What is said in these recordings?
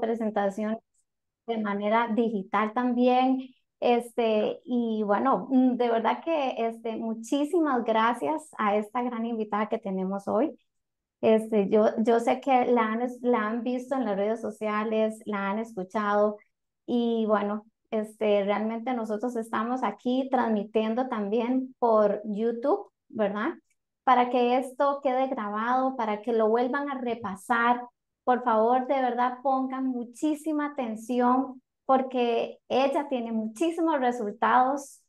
presentación de manera digital también. Este, y bueno, mm, de verdad que este, muchísimas gracias a esta gran invitada que tenemos hoy. Este, yo, yo sé que la han, la han visto en las redes sociales, la han escuchado y bueno, este, realmente nosotros estamos aquí transmitiendo también por YouTube, ¿verdad? Para que esto quede grabado, para que lo vuelvan a repasar, por favor, de verdad pongan muchísima atención porque ella tiene muchísimos resultados.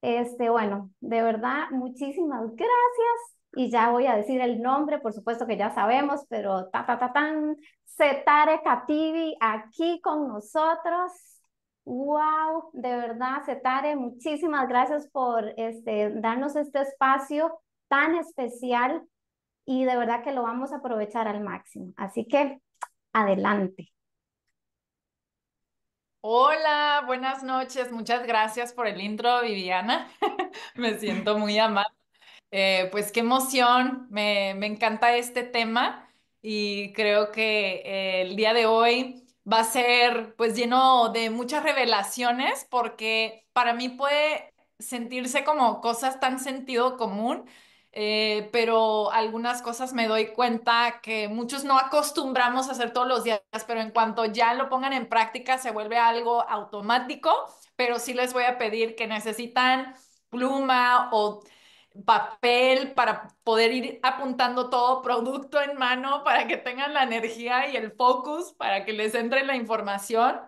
Este, bueno, de verdad, muchísimas gracias. Y ya voy a decir el nombre, por supuesto que ya sabemos, pero ta ta ta Setare Kativi aquí con nosotros. Wow, de verdad, Setare, muchísimas gracias por este, darnos este espacio tan especial y de verdad que lo vamos a aprovechar al máximo. Así que adelante. Hola, buenas noches. Muchas gracias por el intro, Viviana. me siento muy amada. Eh, pues qué emoción, me, encanta este tema y creo que eh, el día de hoy va a ser pues lleno de muchas revelaciones porque para mí puede sentirse como cosas tan sentido común, eh, pero algunas cosas me doy cuenta que muchos no acostumbramos a hacer todos los días, pero en cuanto ya lo pongan en práctica se vuelve algo automático, pero sí les voy a pedir que necesitan pluma o papel para poder ir apuntando todo producto en mano para que tengan la energía y el focus para que les entre la información.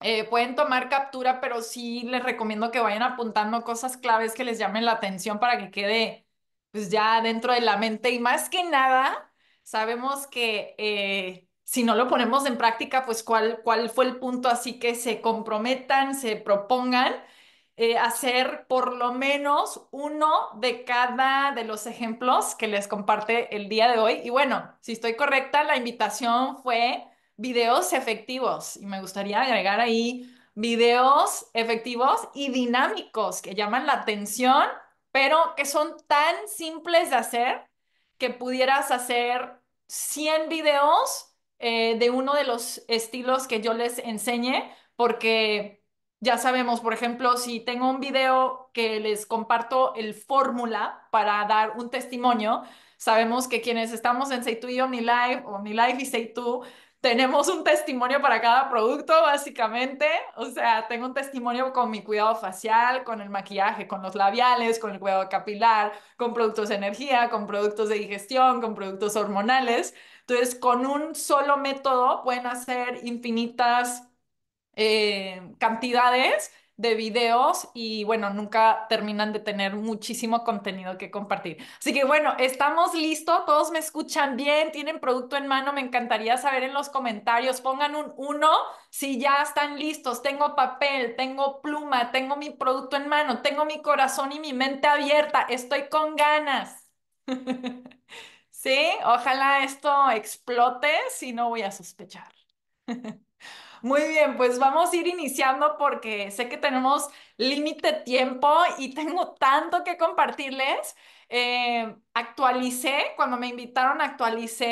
Eh, pueden tomar captura, pero sí les recomiendo que vayan apuntando cosas claves que les llamen la atención para que quede pues ya dentro de la mente y más que nada sabemos que eh, si no lo ponemos en práctica, pues cuál, cuál fue el punto, así que se comprometan, se propongan eh, hacer por lo menos uno de cada de los ejemplos que les comparte el día de hoy. Y bueno, si estoy correcta, la invitación fue videos efectivos y me gustaría agregar ahí videos efectivos y dinámicos que llaman la atención pero que son tan simples de hacer que pudieras hacer 100 videos eh, de uno de los estilos que yo les enseñé, porque ya sabemos, por ejemplo, si tengo un video que les comparto el fórmula para dar un testimonio, sabemos que quienes estamos en Say Tú Mi Life o Mi Life y Say To tenemos un testimonio para cada producto, básicamente. O sea, tengo un testimonio con mi cuidado facial, con el maquillaje, con los labiales, con el cuidado capilar, con productos de energía, con productos de digestión, con productos hormonales. Entonces, con un solo método pueden hacer infinitas eh, cantidades de videos y bueno, nunca terminan de tener muchísimo contenido que compartir. Así que bueno, estamos listos, todos me escuchan bien, tienen producto en mano, me encantaría saber en los comentarios, pongan un uno si ya están listos, tengo papel, tengo pluma, tengo mi producto en mano, tengo mi corazón y mi mente abierta, estoy con ganas. ¿Sí? Ojalá esto explote, si no voy a sospechar. Muy bien, pues vamos a ir iniciando porque sé que tenemos límite tiempo y tengo tanto que compartirles. Eh, actualicé, cuando me invitaron, actualicé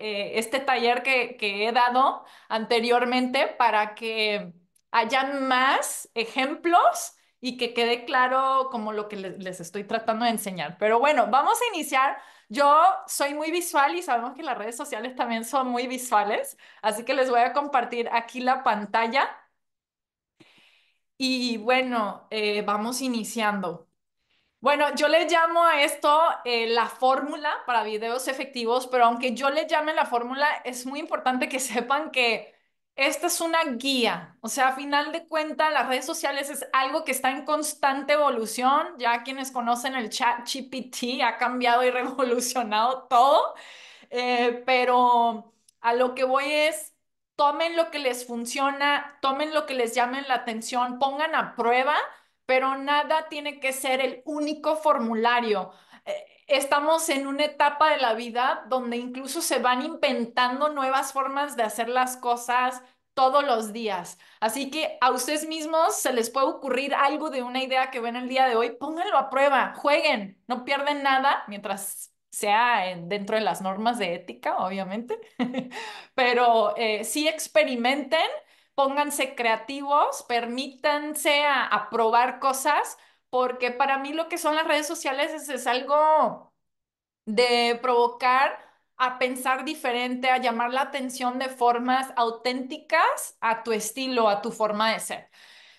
eh, este taller que, he dado anteriormente para que hayan más ejemplos y que quede claro como lo que les estoy tratando de enseñar. Pero bueno, vamos a iniciar yo soy muy visual y sabemos que las redes sociales también son muy visuales, así que les voy a compartir aquí la pantalla. Y bueno, eh, vamos iniciando. Bueno, yo le llamo a esto eh, la fórmula para videos efectivos, pero aunque yo le llame la fórmula, es muy importante que sepan que esta es una guía, o sea, a final de cuentas, las redes sociales es algo que está en constante evolución. Ya quienes conocen el chat GPT ha cambiado y revolucionado todo, eh, pero a lo que voy es, tomen lo que les funciona, tomen lo que les llamen la atención, pongan a prueba, pero nada tiene que ser el único formulario. Eh, estamos en una etapa de la vida donde incluso se van inventando nuevas formas de hacer las cosas, todos los días. Así que a ustedes mismos se les puede ocurrir algo de una idea que ven el día de hoy, pónganlo a prueba, jueguen, no pierden nada mientras sea dentro de las normas de ética, obviamente, pero eh, sí experimenten, pónganse creativos, permítanse a, probar cosas, porque para mí lo que son las redes sociales es algo de provocar a pensar diferente, a llamar la atención de formas auténticas a tu estilo, a tu forma de ser.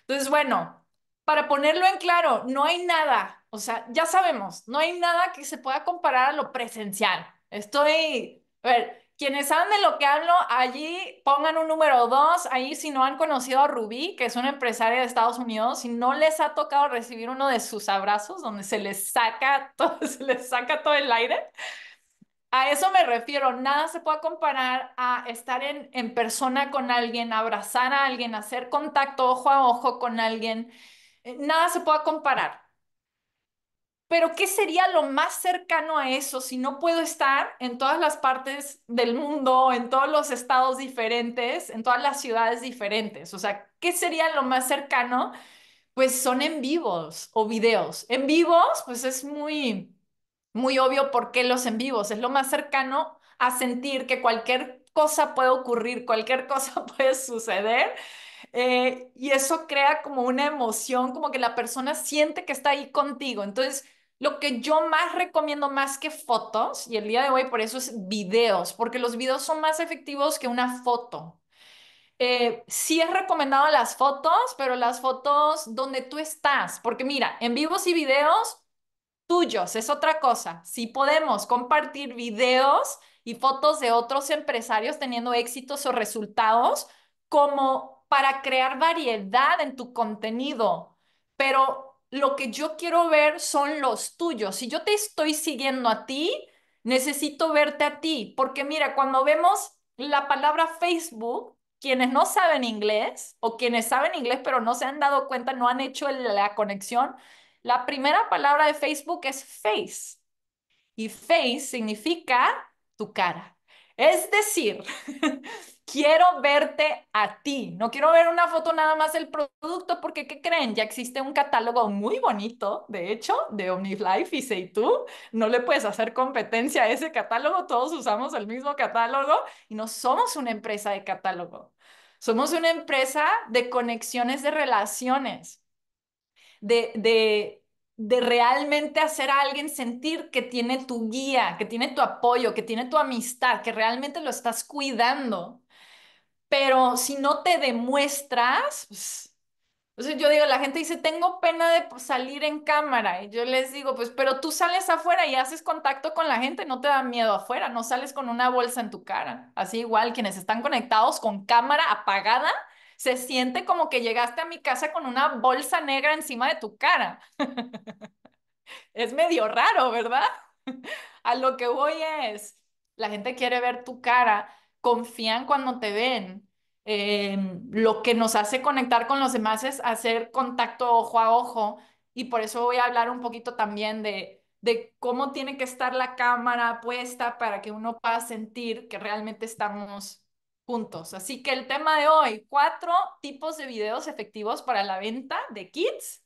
Entonces, bueno, para ponerlo en claro, no hay nada, o sea, ya sabemos, no hay nada que se pueda comparar a lo presencial. Estoy, a ver, quienes saben de lo que hablo, allí pongan un número dos, ahí si no han conocido a Rubí, que es una empresaria de Estados Unidos, si no les ha tocado recibir uno de sus abrazos, donde se les saca todo, se les saca todo el aire. A eso me refiero, nada se puede comparar a estar en, en persona con alguien, abrazar a alguien, hacer contacto ojo a ojo con alguien, eh, nada se puede comparar. Pero ¿qué sería lo más cercano a eso si no puedo estar en todas las partes del mundo, en todos los estados diferentes, en todas las ciudades diferentes? O sea, ¿qué sería lo más cercano? Pues son en vivos o videos. En vivos, pues es muy muy obvio porque los en vivos. Es lo más cercano a sentir que cualquier cosa puede ocurrir, cualquier cosa puede suceder. Eh, y eso crea como una emoción, como que la persona siente que está ahí contigo. Entonces, lo que yo más recomiendo más que fotos, y el día de hoy por eso es videos, porque los videos son más efectivos que una foto. Eh, sí es recomendado las fotos, pero las fotos donde tú estás, porque mira, en vivos y videos tuyos, es otra cosa. Si podemos compartir videos y fotos de otros empresarios teniendo éxitos o resultados como para crear variedad en tu contenido, pero lo que yo quiero ver son los tuyos. Si yo te estoy siguiendo a ti, necesito verte a ti, porque mira, cuando vemos la palabra Facebook, quienes no saben inglés o quienes saben inglés pero no se han dado cuenta, no han hecho la conexión, la primera palabra de Facebook es face. Y face significa tu cara. Es decir, quiero verte a ti. No quiero ver una foto nada más del producto porque, ¿qué creen? Ya existe un catálogo muy bonito, de hecho, de Omniflife, y Say Tú. No le puedes hacer competencia a ese catálogo. Todos usamos el mismo catálogo y no somos una empresa de catálogo. Somos una empresa de conexiones de relaciones de, realmente hacer a alguien sentir que tiene tu guía, que tiene tu apoyo, que tiene tu amistad, que realmente lo estás cuidando. Pero si no te demuestras, pues, yo digo, la gente dice, tengo pena de pues, salir en cámara. Y yo les digo, pues, pero tú sales afuera y haces contacto con la gente, no te da miedo afuera, no sales con una bolsa en tu cara. Así igual, quienes están conectados con cámara apagada, se siente como que llegaste a mi casa con una bolsa negra encima de tu cara. es medio raro, ¿verdad? a lo que voy es, la gente quiere ver tu cara, confían cuando te ven. Em, lo que nos hace conectar con los demás es hacer contacto ojo a ojo y por eso voy a hablar un poquito también de, de cómo tiene que estar la cámara puesta para que uno pueda sentir que realmente estamos Así que el tema de hoy, cuatro tipos de videos efectivos para la venta de kits.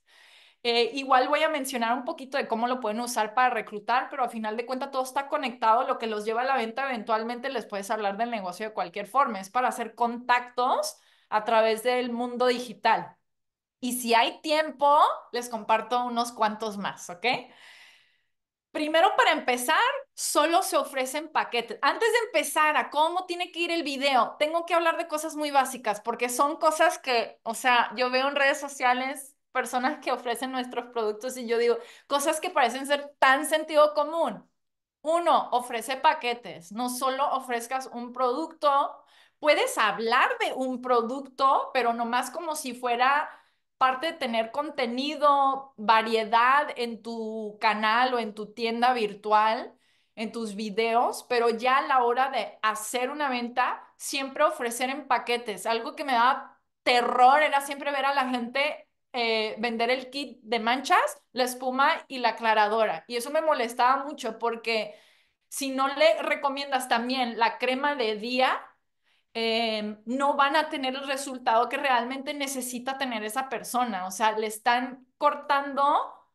Eh, igual voy a mencionar un poquito de cómo lo pueden usar para reclutar, pero a final de cuentas todo está conectado, lo que los lleva a la venta eventualmente les puedes hablar del negocio de cualquier forma, es para hacer contactos a través del mundo digital. Y si hay tiempo, les comparto unos cuantos más, ¿ok? Primero, para empezar, solo se ofrecen paquetes. Antes de empezar a cómo tiene que ir el video, tengo que hablar de cosas muy básicas, porque son cosas que, o sea, yo veo en redes sociales personas que ofrecen nuestros productos y yo digo, cosas que parecen ser tan sentido común. Uno, ofrece paquetes, no solo ofrezcas un producto, puedes hablar de un producto, pero nomás como si fuera parte de tener contenido, variedad en tu canal o en tu tienda virtual, en tus videos, pero ya a la hora de hacer una venta, siempre ofrecer en paquetes. Algo que me daba terror era siempre ver a la gente eh, vender el kit de manchas, la espuma y la aclaradora. Y eso me molestaba mucho porque si no le recomiendas también la crema de día, Em, no van a tener el resultado que realmente necesita tener esa persona. O sea, le están cortando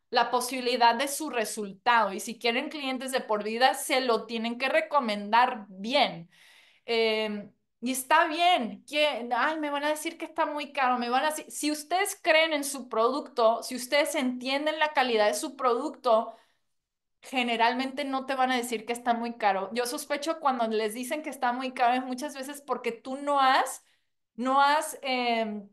la posibilidad de su resultado. Y si quieren clientes de por vida, se lo tienen que recomendar bien. Em, y está bien, que, ay, me van a decir que está muy caro, me van a si ustedes creen en su producto, si ustedes entienden la calidad de su producto, generalmente no te van a decir que está muy caro. Yo sospecho cuando les dicen que está muy caro es muchas veces porque tú no has, no has, em,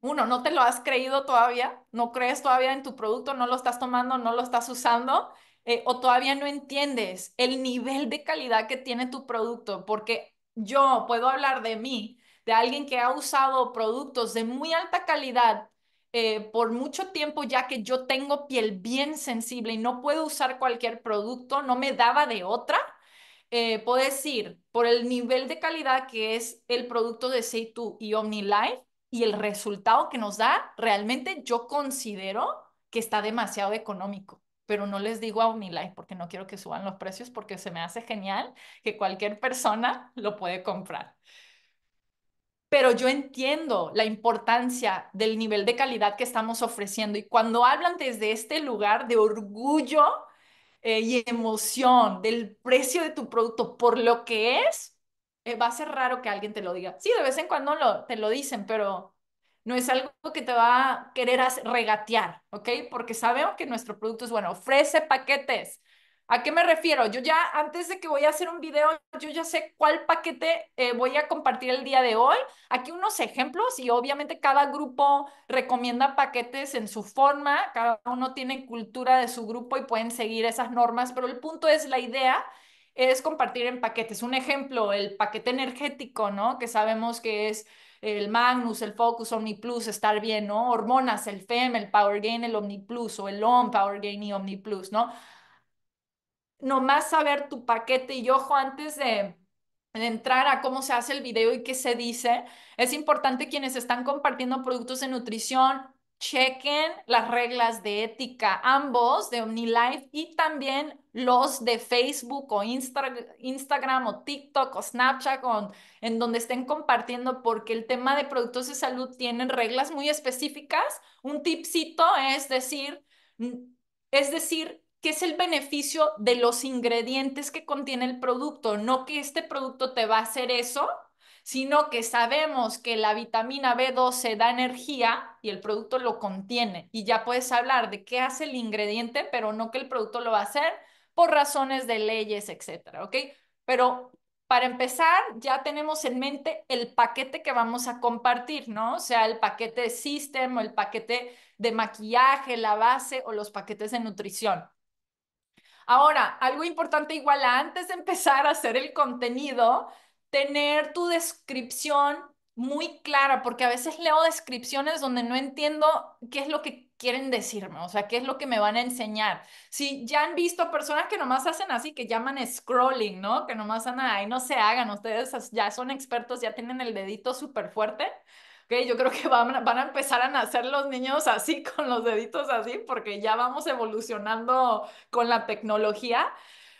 uno, no te lo has creído todavía, no crees todavía en tu producto, no lo estás tomando, no lo estás usando. Eh, o todavía no entiendes el nivel de calidad que tiene tu producto, porque yo puedo hablar de mí, de alguien que ha usado productos de muy alta calidad eh, por mucho tiempo ya que yo tengo piel bien sensible y no puedo usar cualquier producto, no me daba de otra. Eh, puedo decir, por el nivel de calidad que es el producto de Seitu y OmniLife y el resultado que nos da, realmente yo considero que está demasiado económico. Pero no les digo a OmniLife porque no quiero que suban los precios porque se me hace genial que cualquier persona lo puede comprar pero yo entiendo la importancia del nivel de calidad que estamos ofreciendo. Y cuando hablan desde este lugar de orgullo eh, y emoción del precio de tu producto por lo que es, eh, va a ser raro que alguien te lo diga. Sí, de vez en cuando te lo dicen, pero no es algo que te va a querer regatear, ¿ok? Porque sabemos que nuestro producto es bueno, ofrece paquetes, ¿A qué me refiero? Yo ya, antes de que voy a hacer un video, yo ya sé cuál paquete eh, voy a compartir el día de hoy. Aquí unos ejemplos y obviamente cada grupo recomienda paquetes en su forma, cada uno tiene cultura de su grupo y pueden seguir esas normas, pero el punto es la idea es compartir en paquetes. Un ejemplo, el paquete energético, ¿no? Que sabemos que es el Magnus, el Focus, Omni Plus, estar bien, ¿no? Hormonas, el FEM, el Power Gain, el Omni Plus o el OM, Power Gain y Omni Plus, ¿no? nomás saber tu paquete y ojo antes de entrar a cómo se hace el video y qué se dice. Es importante quienes están compartiendo productos de nutrición, chequen las reglas de ética, ambos de OmniLife y también los de Facebook o Instagram o TikTok o Snapchat o en donde estén compartiendo porque el tema de productos de salud tienen reglas muy específicas. Un tipcito es decir, es decir, qué es el beneficio de los ingredientes que contiene el producto, no que este producto te va a hacer eso, sino que sabemos que la vitamina B12 da energía y el producto lo contiene. Y ya puedes hablar de qué hace el ingrediente, pero no que el producto lo va a hacer por razones de leyes, etcétera, ¿ok? Pero para empezar, ya tenemos en mente el paquete que vamos a compartir, ¿no? O sea, el paquete de System o el paquete de maquillaje, la base o los paquetes de nutrición. Ahora, algo importante igual antes de empezar a hacer el contenido, tener tu descripción muy clara, porque a veces leo descripciones donde no entiendo qué es lo que quieren decirme, o sea, qué es lo que me van a enseñar. Si ya han visto personas que nomás hacen así, que llaman scrolling, ¿no? Que nomás andan ahí, no se hagan, ustedes ya son expertos, ya tienen el dedito súper fuerte, ¿ok? Yo creo que van, van a empezar a nacer los niños así, con los deditos así, porque ya vamos evolucionando con la tecnología.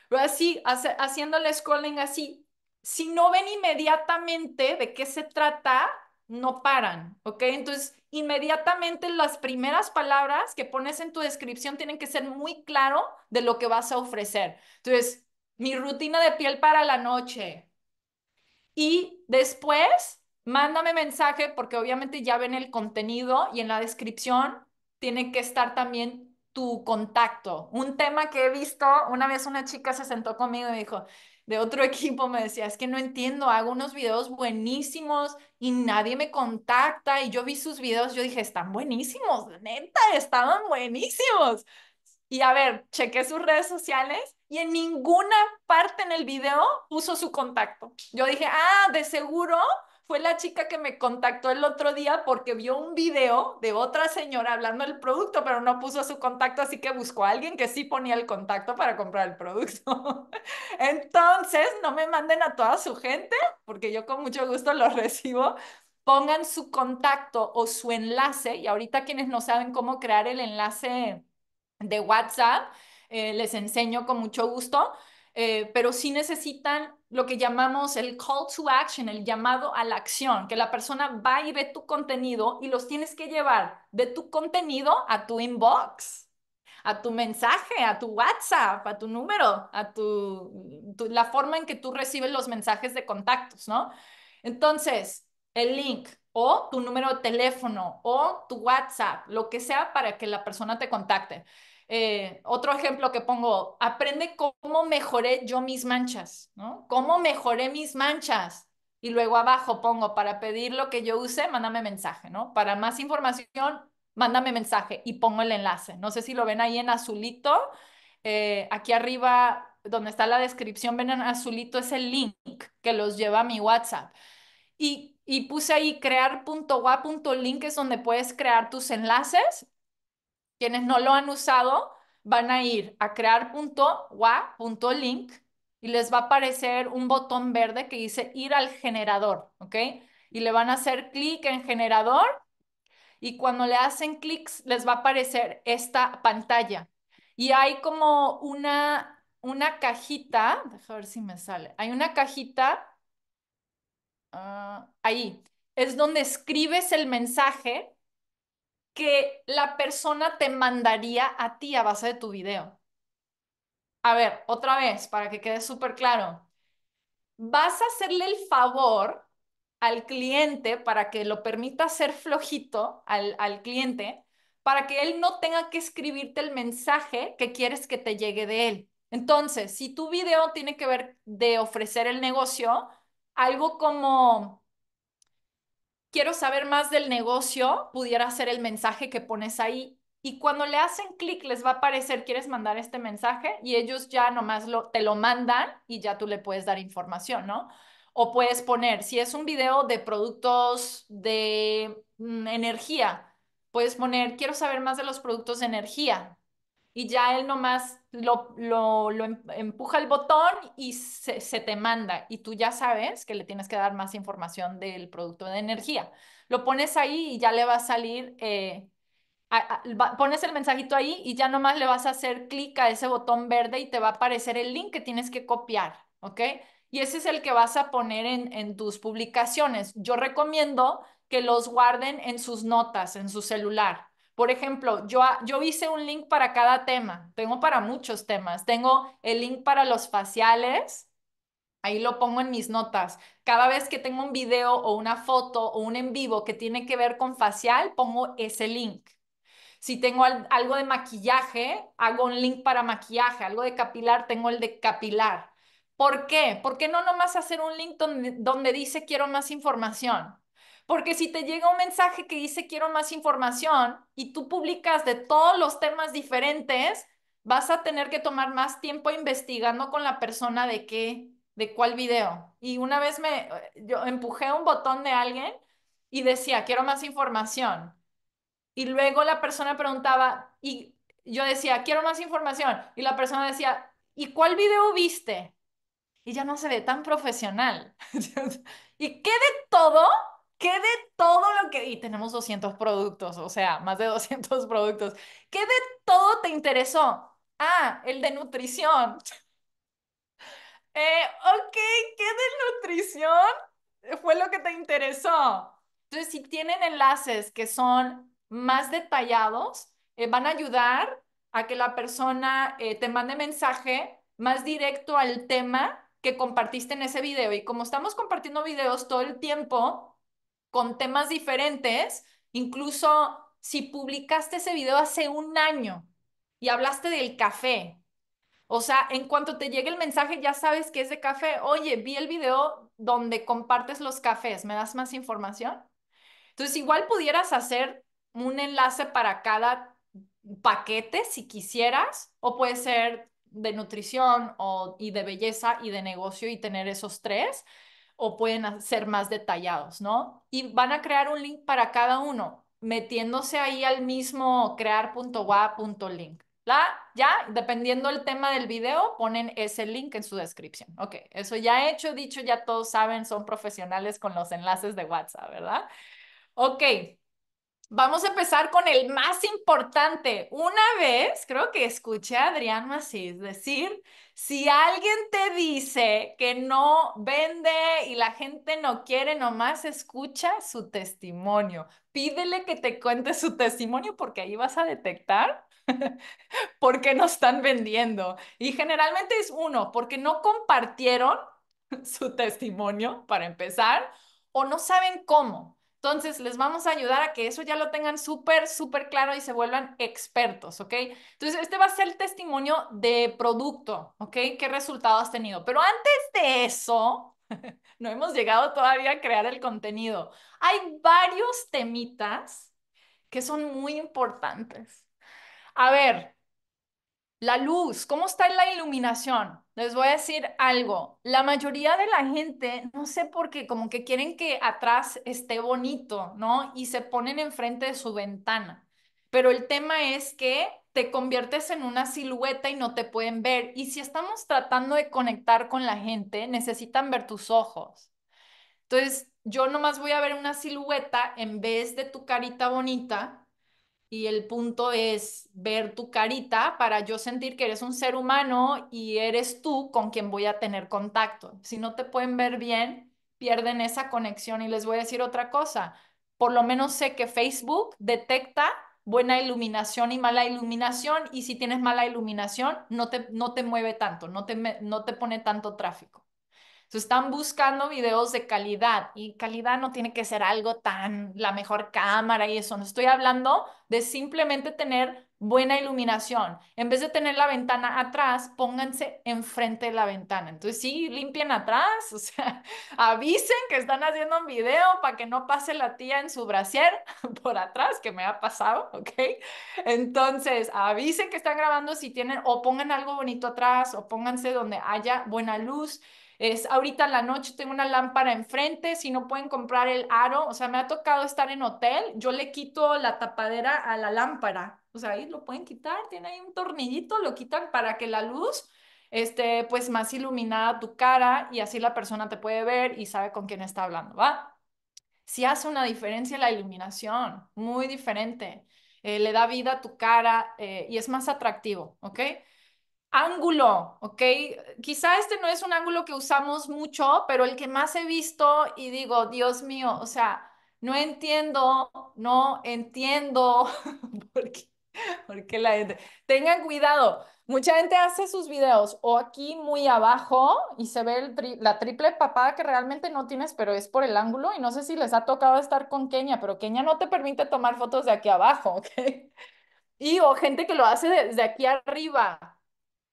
Pero así, hace, el scrolling así, si no ven inmediatamente de qué se trata, no paran, ¿ok? Entonces, inmediatamente las primeras palabras que pones en tu descripción tienen que ser muy claro de lo que vas a ofrecer. Entonces, mi rutina de piel para la noche. Y después mándame mensaje porque obviamente ya ven el contenido y en la descripción tiene que estar también tu contacto. Un tema que he visto, una vez una chica se sentó conmigo y me dijo, de otro equipo me decía, es que no entiendo, hago unos videos buenísimos y nadie me contacta y yo vi sus videos, yo dije, están buenísimos, neta, estaban buenísimos. Y a ver, chequé sus redes sociales y en ninguna parte en el video puso su contacto. Yo dije, ah, de seguro fue la chica que me contactó el otro día porque vio un video de otra señora hablando del producto, pero no puso su contacto, así que buscó a alguien que sí ponía el contacto para comprar el producto. Entonces, no me manden a toda su gente, porque yo con mucho gusto lo recibo. Pongan su contacto o su enlace, y ahorita quienes no saben cómo crear el enlace de WhatsApp, eh, les enseño con mucho gusto. Eh, pero si necesitan lo que llamamos el call to action, el llamado a la acción, que la persona va y ve tu contenido y los tienes que llevar de tu contenido a tu inbox, a tu mensaje, a tu WhatsApp, a tu número, a tu, la forma en que tú recibes los mensajes de contactos, ¿no? Entonces, el link o tu número de teléfono o tu WhatsApp, lo que sea para que la persona te contacte. Eh, otro ejemplo que pongo, aprende cómo mejoré yo mis manchas, ¿no? ¿Cómo mejoré mis manchas? Y luego abajo pongo, para pedir lo que yo use, mándame mensaje, ¿no? Para más información, mándame mensaje y pongo el enlace. No sé si lo ven ahí en azulito. Eh, aquí arriba, donde está la descripción, ven en azulito, es el link que los lleva a mi WhatsApp. Y, y puse ahí crear.wa.link, es donde puedes crear tus enlaces quienes no lo han usado van a ir a crear.wa.link y les va a aparecer un botón verde que dice ir al generador, ¿ok? Y le van a hacer clic en generador y cuando le hacen clics les va a aparecer esta pantalla. Y hay como una, una cajita, déjame ver si me sale, hay una cajita ah, ahí, es donde escribes el mensaje que la persona te mandaría a ti a base de tu video. A ver, otra vez, para que quede súper claro. Vas a hacerle el favor al cliente para que lo permita hacer flojito al, al cliente, para que él no tenga que escribirte el mensaje que quieres que te llegue de él. Entonces, si tu video tiene que ver de ofrecer el negocio, algo como quiero saber más del negocio, pudiera ser el mensaje que pones ahí. Y cuando le hacen clic, les va a aparecer, ¿quieres mandar este mensaje? Y ellos ya nomás lo, te lo mandan y ya tú le puedes dar información, ¿no? O puedes poner, si es un video de productos de mm, energía, puedes poner, quiero saber más de los productos de energía y ya él nomás lo, lo, em, empuja el botón y se, te manda. Y tú ya sabes que le tienes que dar más información del producto de energía. Lo pones ahí y ya le va a salir, eh, pones el mensajito ahí y ya nomás le vas a hacer clic a ese botón verde y te va a aparecer el link que tienes que copiar, ¿ok? Y ese es el que vas a poner en, en tus publicaciones. Yo recomiendo que los guarden en sus notas, en su celular por ejemplo, ah, yo, hice un link para cada tema, tengo para muchos temas, tengo el link para los faciales, ahí lo pongo en mis notas. Cada vez que tengo un video o una foto o un en vivo que tiene que ver con facial, pongo ese link. Si tengo algo de maquillaje, hago un link para maquillaje, algo de capilar, tengo el de capilar. ¿Por qué? ¿Por qué no nomás hacer un link donde dice quiero más información? Porque si te llega un mensaje que dice quiero más información y tú publicas de todos los temas diferentes, vas a tener que tomar más tiempo investigando con la persona de qué, de cuál video. Y una vez me, eh, yo empujé un botón de alguien y decía, quiero más información. Y luego la persona preguntaba, y yo decía, quiero más información. Y la persona decía, ¿y cuál video viste? Y ya no se ve tan profesional. ¿Y qué de todo ¿Qué de todo lo que... Y tenemos 200 productos, o sea, más de 200 productos. ¿Qué de todo te interesó? Ah, el de nutrición. Eh, ok, ¿qué de nutrición fue lo que te interesó? Entonces, si tienen enlaces que son más detallados, eh, van a ayudar a que la persona eh, te mande mensaje más directo al tema que compartiste en ese video. Y como estamos compartiendo videos todo el tiempo, con temas diferentes, incluso si publicaste ese video hace un año y hablaste del café. O sea, en cuanto te llegue el mensaje, ya sabes que es de café. Oye, vi el video donde compartes los cafés, ¿me das más información? Entonces, igual pudieras hacer un enlace para cada paquete si quisieras, o puede ser de nutrición y de belleza y de negocio y tener esos tres, o pueden ser más detallados, ¿no? Y van a crear un link para cada uno, metiéndose ahí al mismo crear.wa.link. ¿La? Ya, dependiendo el tema del video, ponen ese link en su descripción. Ok, eso ya he hecho, dicho, ya todos saben, son profesionales con los enlaces de WhatsApp, ¿verdad? Ok, Vamos a empezar con el más importante. Una vez, creo que escuché a Adrián Macís decir, si alguien te dice que no vende y la gente no quiere, nomás escucha su testimonio. Pídele que te cuente su testimonio porque ahí vas a detectar por qué no están vendiendo. Y generalmente es uno, porque no compartieron su testimonio para empezar o no saben cómo. Entonces, les vamos a ayudar a que eso ya lo tengan súper, súper claro y se vuelvan expertos, ¿ok? Entonces, este va a ser el testimonio de producto, ¿ok? ¿Qué resultado has tenido? Pero antes de eso, no hemos llegado todavía a crear el contenido. Hay varios temitas que son muy importantes. A ver, la luz, ¿cómo está la iluminación? Les voy a decir algo, la mayoría de la gente, no sé por qué, como que quieren que atrás esté bonito, ¿no? Y se ponen enfrente de su ventana. Pero el tema es que te conviertes en una silueta y no te pueden ver. Y si estamos tratando de conectar con la gente, necesitan ver tus ojos. Entonces, yo nomás voy a ver una silueta en vez de tu carita bonita y el punto es ver tu carita para yo sentir que eres un ser humano y eres tú con quien voy a tener contacto. Si no te pueden ver bien, pierden esa conexión y les voy a decir otra cosa. Por lo menos sé que Facebook detecta buena iluminación y mala iluminación y si tienes mala iluminación no te, no te mueve tanto, no te, no te pone tanto tráfico están buscando videos de calidad y calidad no tiene que ser algo tan la mejor cámara y eso. No estoy hablando de simplemente tener buena iluminación. En vez de tener la ventana atrás, pónganse enfrente de la ventana. Entonces, sí, limpien atrás, o sea, avisen que están haciendo un video para que no pase la tía en su brasier por atrás, que me ha pasado, ¿ok? Entonces, avisen que están grabando si tienen, o pongan algo bonito atrás, o pónganse donde haya buena luz. Es ahorita en la noche tengo una lámpara enfrente, si no pueden comprar el aro, o sea, me ha tocado estar en hotel, yo le quito la tapadera a la lámpara pues ahí lo pueden quitar, tiene ahí un tornillito, lo quitan para que la luz esté pues más iluminada tu cara y así la persona te puede ver y sabe con quién está hablando, ¿va? Sí hace una diferencia la iluminación, muy diferente. Eh, le da vida a tu cara eh, y es más atractivo, ¿ok? Ángulo, ¿ok? Quizá este no es un ángulo que usamos mucho, pero el que más he visto y digo, Dios mío, o sea, no entiendo, no entiendo por qué Porque la gente... Tengan cuidado. Mucha gente hace sus videos o aquí muy abajo y se ve la triple papada que realmente no tienes, pero es por el ángulo. Y no sé si les ha tocado estar con Kenia, pero Kenia no te permite tomar fotos de aquí abajo, ¿ok? Y o gente que lo hace desde aquí arriba.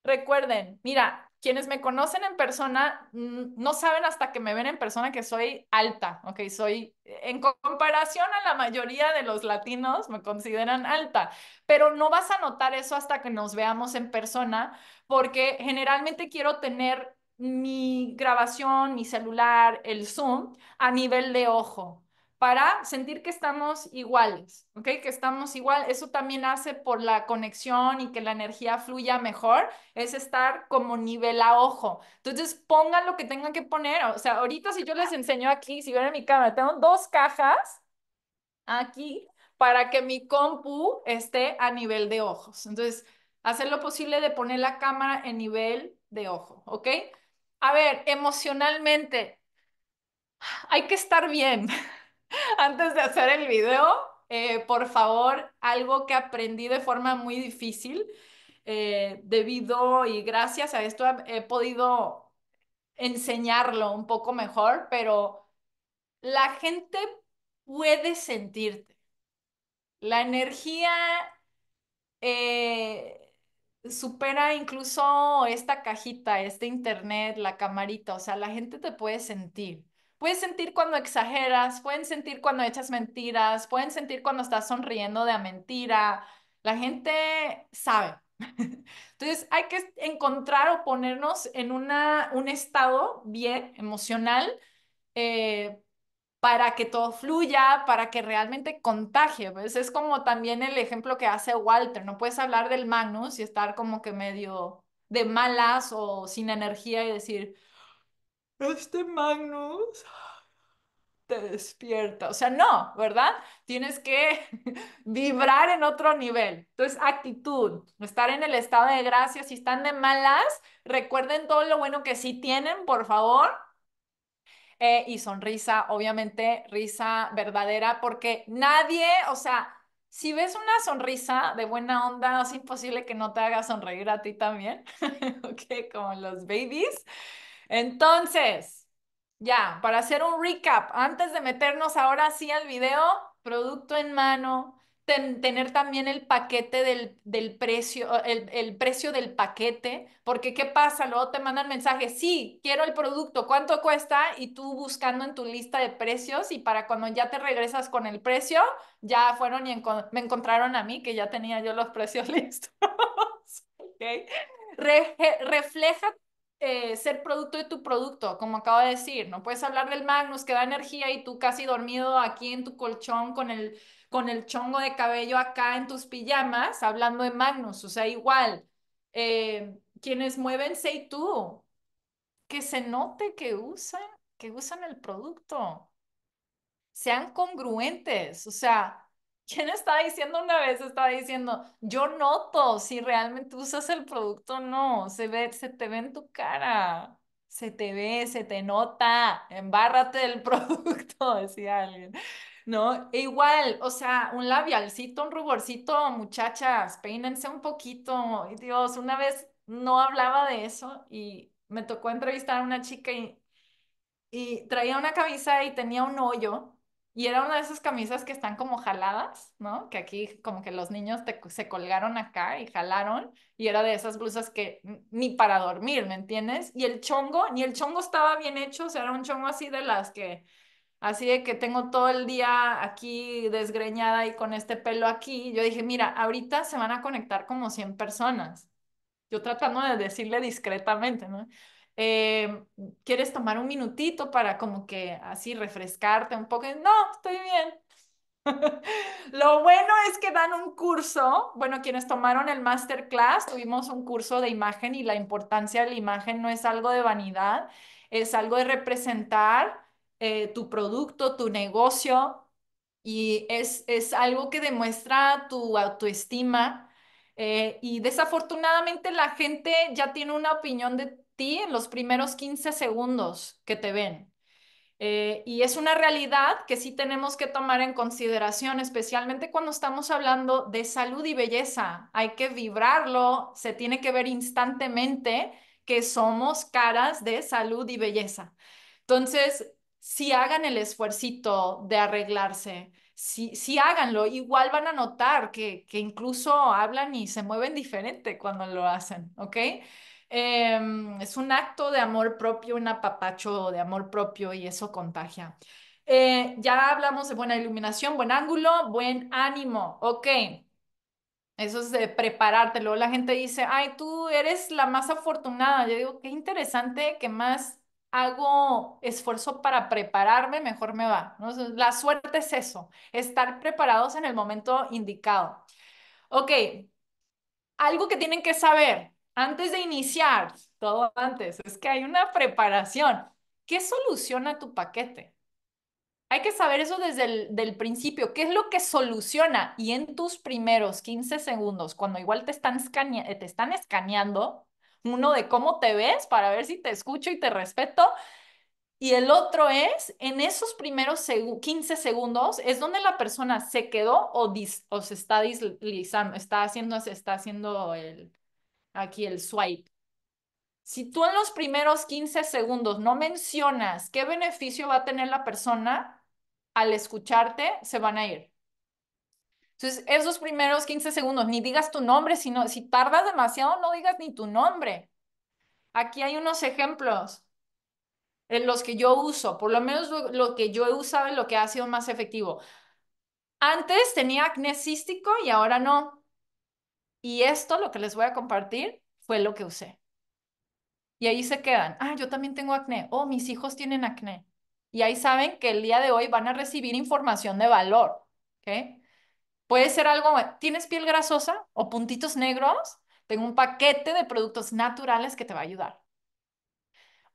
Recuerden, mira, quienes me conocen en persona no saben hasta que me ven en persona que soy alta, ¿ok? Soy, en comparación a la mayoría de los latinos, me consideran alta, pero no vas a notar eso hasta que nos veamos en persona, porque generalmente quiero tener mi grabación, mi celular, el Zoom a nivel de ojo para sentir que estamos iguales, ¿ok? Que estamos igual. Eso también hace por la conexión y que la energía fluya mejor, es estar como nivel a ojo. Entonces, pongan lo que tengan que poner. O sea, ahorita si yo les enseño aquí, si ven en mi cámara, tengo dos cajas aquí para que mi compu esté a nivel de ojos. Entonces, hacer lo posible de poner la cámara en nivel de ojo, ¿ok? A ver, emocionalmente, hay que estar bien. antes de hacer el video, eh, por favor, algo que aprendí de forma muy difícil, eh, debido y gracias a esto he, podido enseñarlo un poco mejor, pero la gente puede sentirte. La energía eh, supera incluso esta cajita, este internet, la camarita, o sea, la gente te puede sentir. Puedes sentir cuando exageras, pueden sentir cuando echas mentiras, pueden sentir cuando estás sonriendo de a mentira. La gente sabe. Entonces hay que encontrar o ponernos en una, un estado bien emocional eh, para que todo fluya, para que realmente contagie. es como también el ejemplo que hace Walter. No puedes hablar del Magnus y estar como que medio de malas o sin energía y decir, este Magnus te despierta. O sea, no, ¿verdad? Tienes que vibrar en otro nivel. Entonces, actitud, estar en el estado de gracia. Si están de malas, recuerden todo lo bueno que sí tienen, por favor. Eh, y sonrisa, obviamente, risa verdadera, porque nadie, o sea, si ves una sonrisa de buena onda, es imposible que no te haga sonreír a ti también, ok, como los babies. Entonces, ya, para hacer un recap, antes de meternos ahora sí al video, producto en mano, tener también el paquete del, precio, el, precio del paquete, porque ¿qué pasa? Luego te mandan mensaje, sí, quiero el producto, ¿cuánto cuesta? Y tú buscando en tu lista de precios y para cuando ya te regresas con el precio, ya fueron y me encontraron a mí, que ya tenía yo los precios listos. okay. refleja eh, ser producto de tu producto, como acabo de decir. No puedes hablar del Magnus que da energía y tú casi dormido aquí en tu colchón con el, con el chongo de cabello acá en tus pijamas, hablando de Magnus. O sea, igual, eh, quienes mueven, y tú, que se note que usan, que usan el producto. Sean congruentes, o sea, ¿Quién estaba diciendo una vez? Estaba diciendo, yo noto si realmente usas el producto o no, se, ve, se te ve en tu cara, se te ve, se te nota, embárrate del producto, decía alguien. ¿No? E igual, o sea, un labialcito, un ruborcito, muchachas, peínense un poquito. Dios, una vez no hablaba de eso y me tocó entrevistar a una chica y, y traía una camisa y tenía un hoyo y era una de esas camisas que están como jaladas, ¿no? Que aquí como que los niños se colgaron acá y jalaron. Y era de esas blusas que ni para dormir, ¿me entiendes? Y el chongo, ni el chongo estaba bien hecho, o sea, era un chongo así de las que, así de que tengo todo el día aquí desgreñada y con este pelo aquí. Yo dije, mira, ahorita se van a conectar como 100 personas. Yo tratando de decirle discretamente, ¿no? Eh, ¿quieres tomar un minutito para como que así refrescarte un poco? No, estoy bien. Lo bueno es que dan un curso, bueno, quienes tomaron el masterclass, tuvimos un curso de imagen y la importancia de la imagen no es algo de vanidad, es algo de representar eh, tu producto, tu negocio y es, es algo que demuestra tu autoestima. Eh, y desafortunadamente la gente ya tiene una opinión de ti en los primeros 15 segundos que te ven. Eh, y es una realidad que sí tenemos que tomar en consideración, especialmente cuando estamos hablando de salud y belleza. Hay que vibrarlo, se tiene que ver instantáneamente que somos caras de salud y belleza. Entonces, si hagan el esfuercito de arreglarse, si, si háganlo, igual van a notar que, que incluso hablan y se mueven diferente cuando lo hacen, ¿ok? Em, es un acto de amor propio, un apapacho de amor propio y eso contagia. Eh, ya hablamos de buena iluminación, buen ángulo, buen ánimo. Ok. Eso es de preparártelo. La gente dice, ay, tú eres la más afortunada. Yo digo, qué interesante que más hago esfuerzo para prepararme, mejor me va. La suerte es eso, estar preparados en el momento indicado. Ok, algo que tienen que saber, antes de iniciar, todo antes, es que hay una preparación. ¿Qué soluciona tu paquete? Hay que saber eso desde el del principio. ¿Qué es lo que soluciona? Y en tus primeros 15 segundos, cuando igual te están, eh, te escaneando, uno de cómo te ves para ver si te escucho y te respeto, y el otro es, en esos primeros 15 segundos, es donde la persona se quedó o, se está deslizando, está haciendo, está haciendo el, aquí el swipe. Si tú en los primeros 15 segundos no mencionas qué beneficio va a tener la persona, al escucharte se van a ir. Entonces, esos primeros 15 segundos, ni digas tu nombre, sino si tardas demasiado, no digas ni tu nombre. Aquí hay unos ejemplos en los que yo uso, por lo menos lo, que yo he usado y lo que ha sido más efectivo. Antes tenía acné cístico y ahora no. Y esto, lo que les voy a compartir, fue lo que usé. Y ahí se quedan, ah, yo también tengo acné, oh, mis hijos tienen acné. Y ahí saben que el día de hoy van a recibir información de valor, ¿Okay? Puede ser algo, ¿tienes piel grasosa o puntitos negros? Tengo un paquete de productos naturales que te va a ayudar.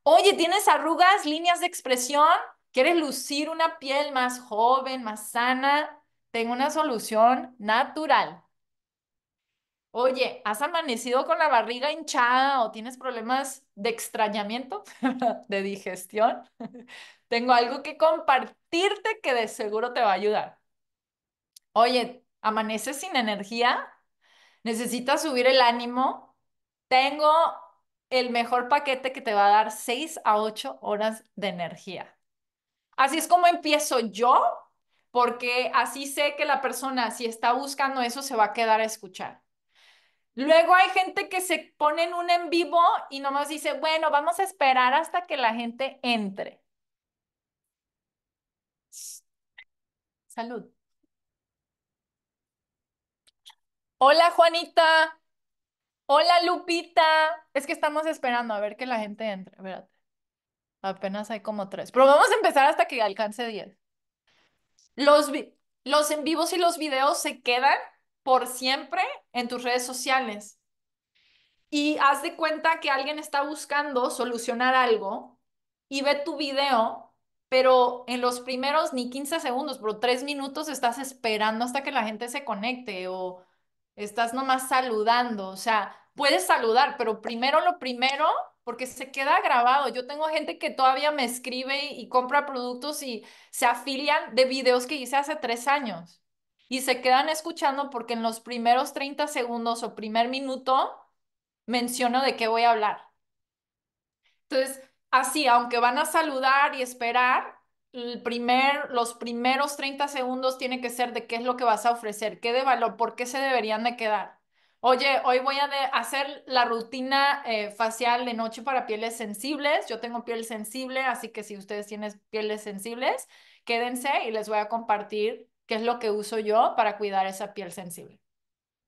Oye, ¿tienes arrugas, líneas de expresión? ¿Quieres lucir una piel más joven, más sana? Tengo una solución natural oye, ¿has amanecido con la barriga hinchada o tienes problemas de extrañamiento, de digestión? Tengo algo que compartirte que de seguro te va a ayudar. Oye, ¿amaneces sin energía? ¿Necesitas subir el ánimo? Tengo el mejor paquete que te va a dar 6 a 8 horas de energía. Así es como empiezo yo, porque así sé que la persona, si está buscando eso, se va a quedar a escuchar. Luego hay gente que se pone en un en vivo y nomás dice, bueno, vamos a esperar hasta que la gente entre. Salud. Hola Juanita. Hola Lupita. Es que estamos esperando a ver que la gente entre. Espérate. Apenas hay como tres. Pero vamos a empezar hasta que alcance diez. Los, los en vivos y los videos se quedan por siempre en tus redes sociales. Y haz de cuenta que alguien está buscando solucionar algo y ve tu video, pero en los primeros ni 15 segundos, pero tres minutos estás esperando hasta que la gente se conecte o estás nomás saludando. O sea, puedes saludar, pero primero lo primero, porque se queda grabado. Yo tengo gente que todavía me escribe y, compra productos y se afilian de videos que hice hace tres años y se quedan escuchando porque en los primeros 30 segundos o primer minuto menciono de qué voy a hablar. Entonces, así, aunque van a saludar y esperar, el primer, los primeros 30 segundos tiene que ser de qué es lo que vas a ofrecer, qué de valor, por qué se deberían de quedar. Oye, hoy voy a hacer la rutina eh, facial de noche para pieles sensibles. Yo tengo piel sensible, así que si ustedes tienen pieles sensibles, quédense y les voy a compartir ¿Qué es lo que uso yo para cuidar esa piel sensible.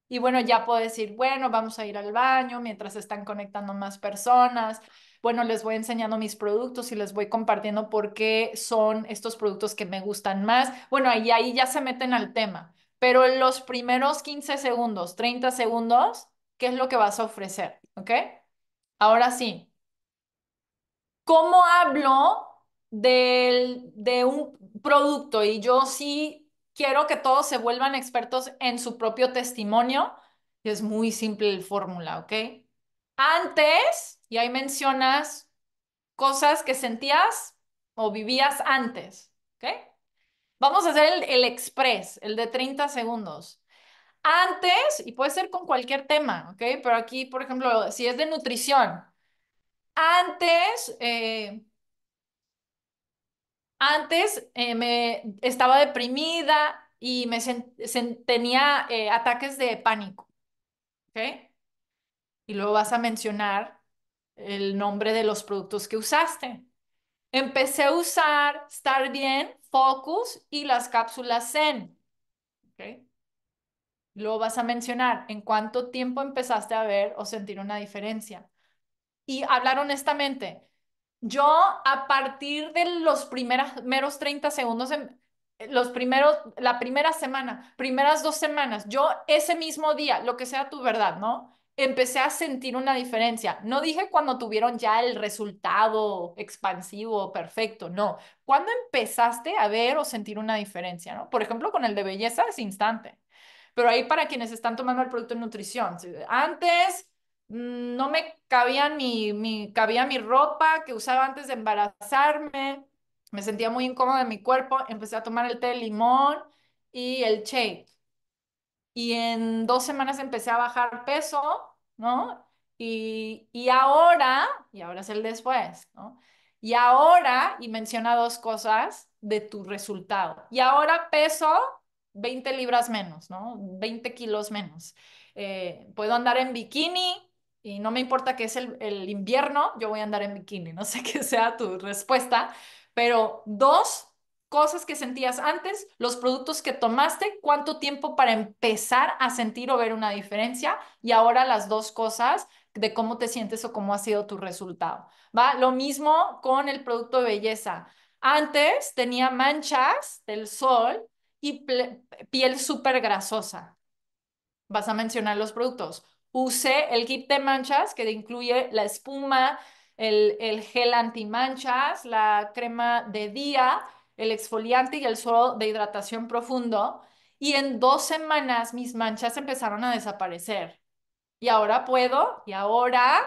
Y bueno, ya puedo decir, bueno, vamos a ir al baño mientras están conectando más personas. Bueno, les voy enseñando mis productos y les voy compartiendo por qué son estos productos que me gustan más. Bueno, ahí, ahí ya se meten al tema, pero en los primeros 15 segundos, 30 segundos, ¿qué es lo que vas a ofrecer? ¿Ok? Ahora sí, ¿cómo hablo del, de un producto? Y yo sí quiero que todos se vuelvan expertos en su propio testimonio. Y es muy simple la fórmula, ¿ok? Antes, y ahí mencionas cosas que sentías o vivías antes, ¿ok? Vamos a hacer el, el express, el de 30 segundos. Antes, y puede ser con cualquier tema, ¿ok? Pero aquí, por ejemplo, si es de nutrición, antes... Eh, antes eh, me estaba deprimida y me tenía eh, ataques de pánico. Y luego vas a mencionar el nombre de los productos que usaste. Empecé a usar Star Bien, Focus y las cápsulas Zen. Luego vas a mencionar en cuánto tiempo empezaste a ver o sentir una diferencia. Y hablar honestamente, yo a partir de los primeros meros 30 segundos, los primeros, la primera semana, primeras dos semanas, yo ese mismo día, lo que sea tu verdad, ¿no? Empecé a sentir una diferencia. No dije cuando tuvieron ya el resultado expansivo, perfecto, no. Cuando empezaste a ver o sentir una diferencia, ¿no? Por ejemplo, con el de belleza es instante. Pero ahí para quienes están tomando el producto de nutrición, antes Mm, no me cabía ni mi, cabía mi ropa que usaba antes de embarazarme, me sentía muy incómoda en mi cuerpo, empecé a tomar el té de limón y el shake. Y en dos semanas empecé a bajar peso, ¿no? Y, ahora, y ahora es el después, ¿no? Y ahora, y menciona dos cosas de tu resultado. Y ahora peso 20 libras menos, ¿no? 20 kilos menos. Eh, puedo andar en bikini, y no me importa que es el, invierno, yo voy a andar en bikini, no sé qué sea tu respuesta, pero dos, cosas que sentías antes, los productos que tomaste, cuánto tiempo para empezar a sentir o ver una diferencia y ahora las dos cosas de cómo te sientes o cómo ha sido tu resultado. Va lo mismo con el producto de belleza. Antes tenía manchas del sol y piel súper grasosa. Vas a mencionar los productos usé el kit de manchas que incluye la espuma, el, el gel manchas, la crema de día, el exfoliante y el suelo de hidratación profundo. Y en dos semanas mis manchas empezaron a desaparecer. Y ahora puedo, y ahora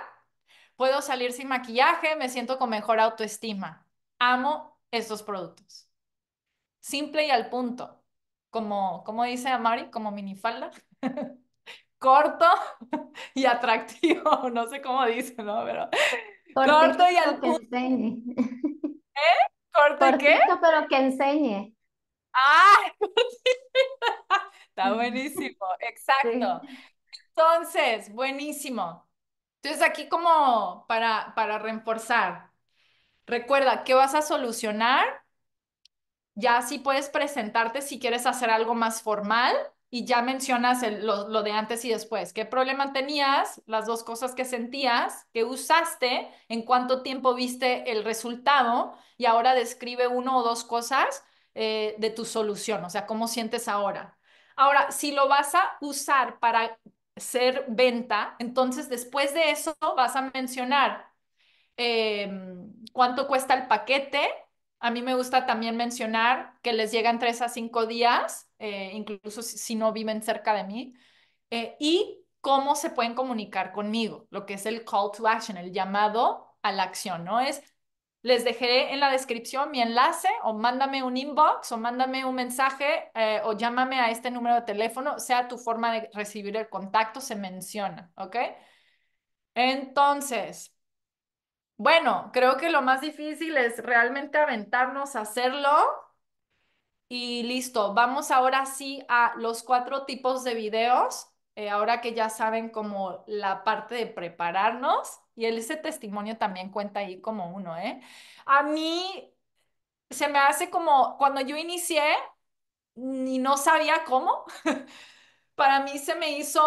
puedo salir sin maquillaje, me siento con mejor autoestima. Amo estos productos. Simple y al punto. Como, como dice Amari, como minifalda. corto y atractivo, no sé cómo dice, ¿no? Pero corto y atractivo. ¿Eh? ¿Corto cortito, qué? pero que enseñe. Ah, está buenísimo, exacto. Entonces, buenísimo. Entonces aquí como para, para reforzar, recuerda ¿qué vas a solucionar, ya así puedes presentarte si quieres hacer algo más formal, y ya mencionas lo, de antes y después. ¿Qué problema tenías? Las dos cosas que sentías, que usaste, en cuánto tiempo viste el resultado y ahora describe uno o dos cosas eh, de tu solución, o sea, cómo sientes ahora. Ahora, si lo vas a usar para hacer venta, entonces después de eso vas a mencionar em, cuánto cuesta el paquete. A mí me gusta también mencionar que les llegan tres a cinco días eh, incluso si, no viven cerca de mí, eh, y cómo se pueden comunicar conmigo, lo que es el call to action, el llamado a la acción, ¿no? Es, les dejaré en la descripción mi enlace o mándame un inbox o mándame un mensaje eh, o llámame a este número de teléfono, sea tu forma de recibir el contacto, se menciona, ¿ok? Entonces, bueno, creo que lo más difícil es realmente aventarnos a hacerlo y listo, vamos ahora sí a los cuatro tipos de videos, eh, ahora que ya saben como la parte de prepararnos, y ese testimonio también cuenta ahí como uno, ¿eh? A mí se me hace como, cuando yo inicié ni no sabía cómo, para mí se me hizo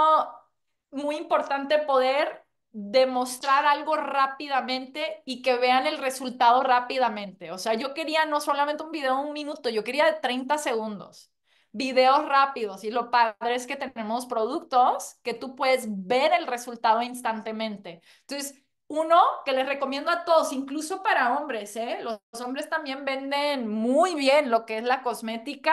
muy importante poder demostrar algo rápidamente y que vean el resultado rápidamente. O sea, yo quería no solamente un video de un minuto, yo quería de 30 segundos, videos rápidos. Y lo padre es que tenemos productos que tú puedes ver el resultado instantáneamente. Entonces, uno que les recomiendo a todos, incluso para hombres, ¿eh? los hombres también venden muy bien lo que es la cosmética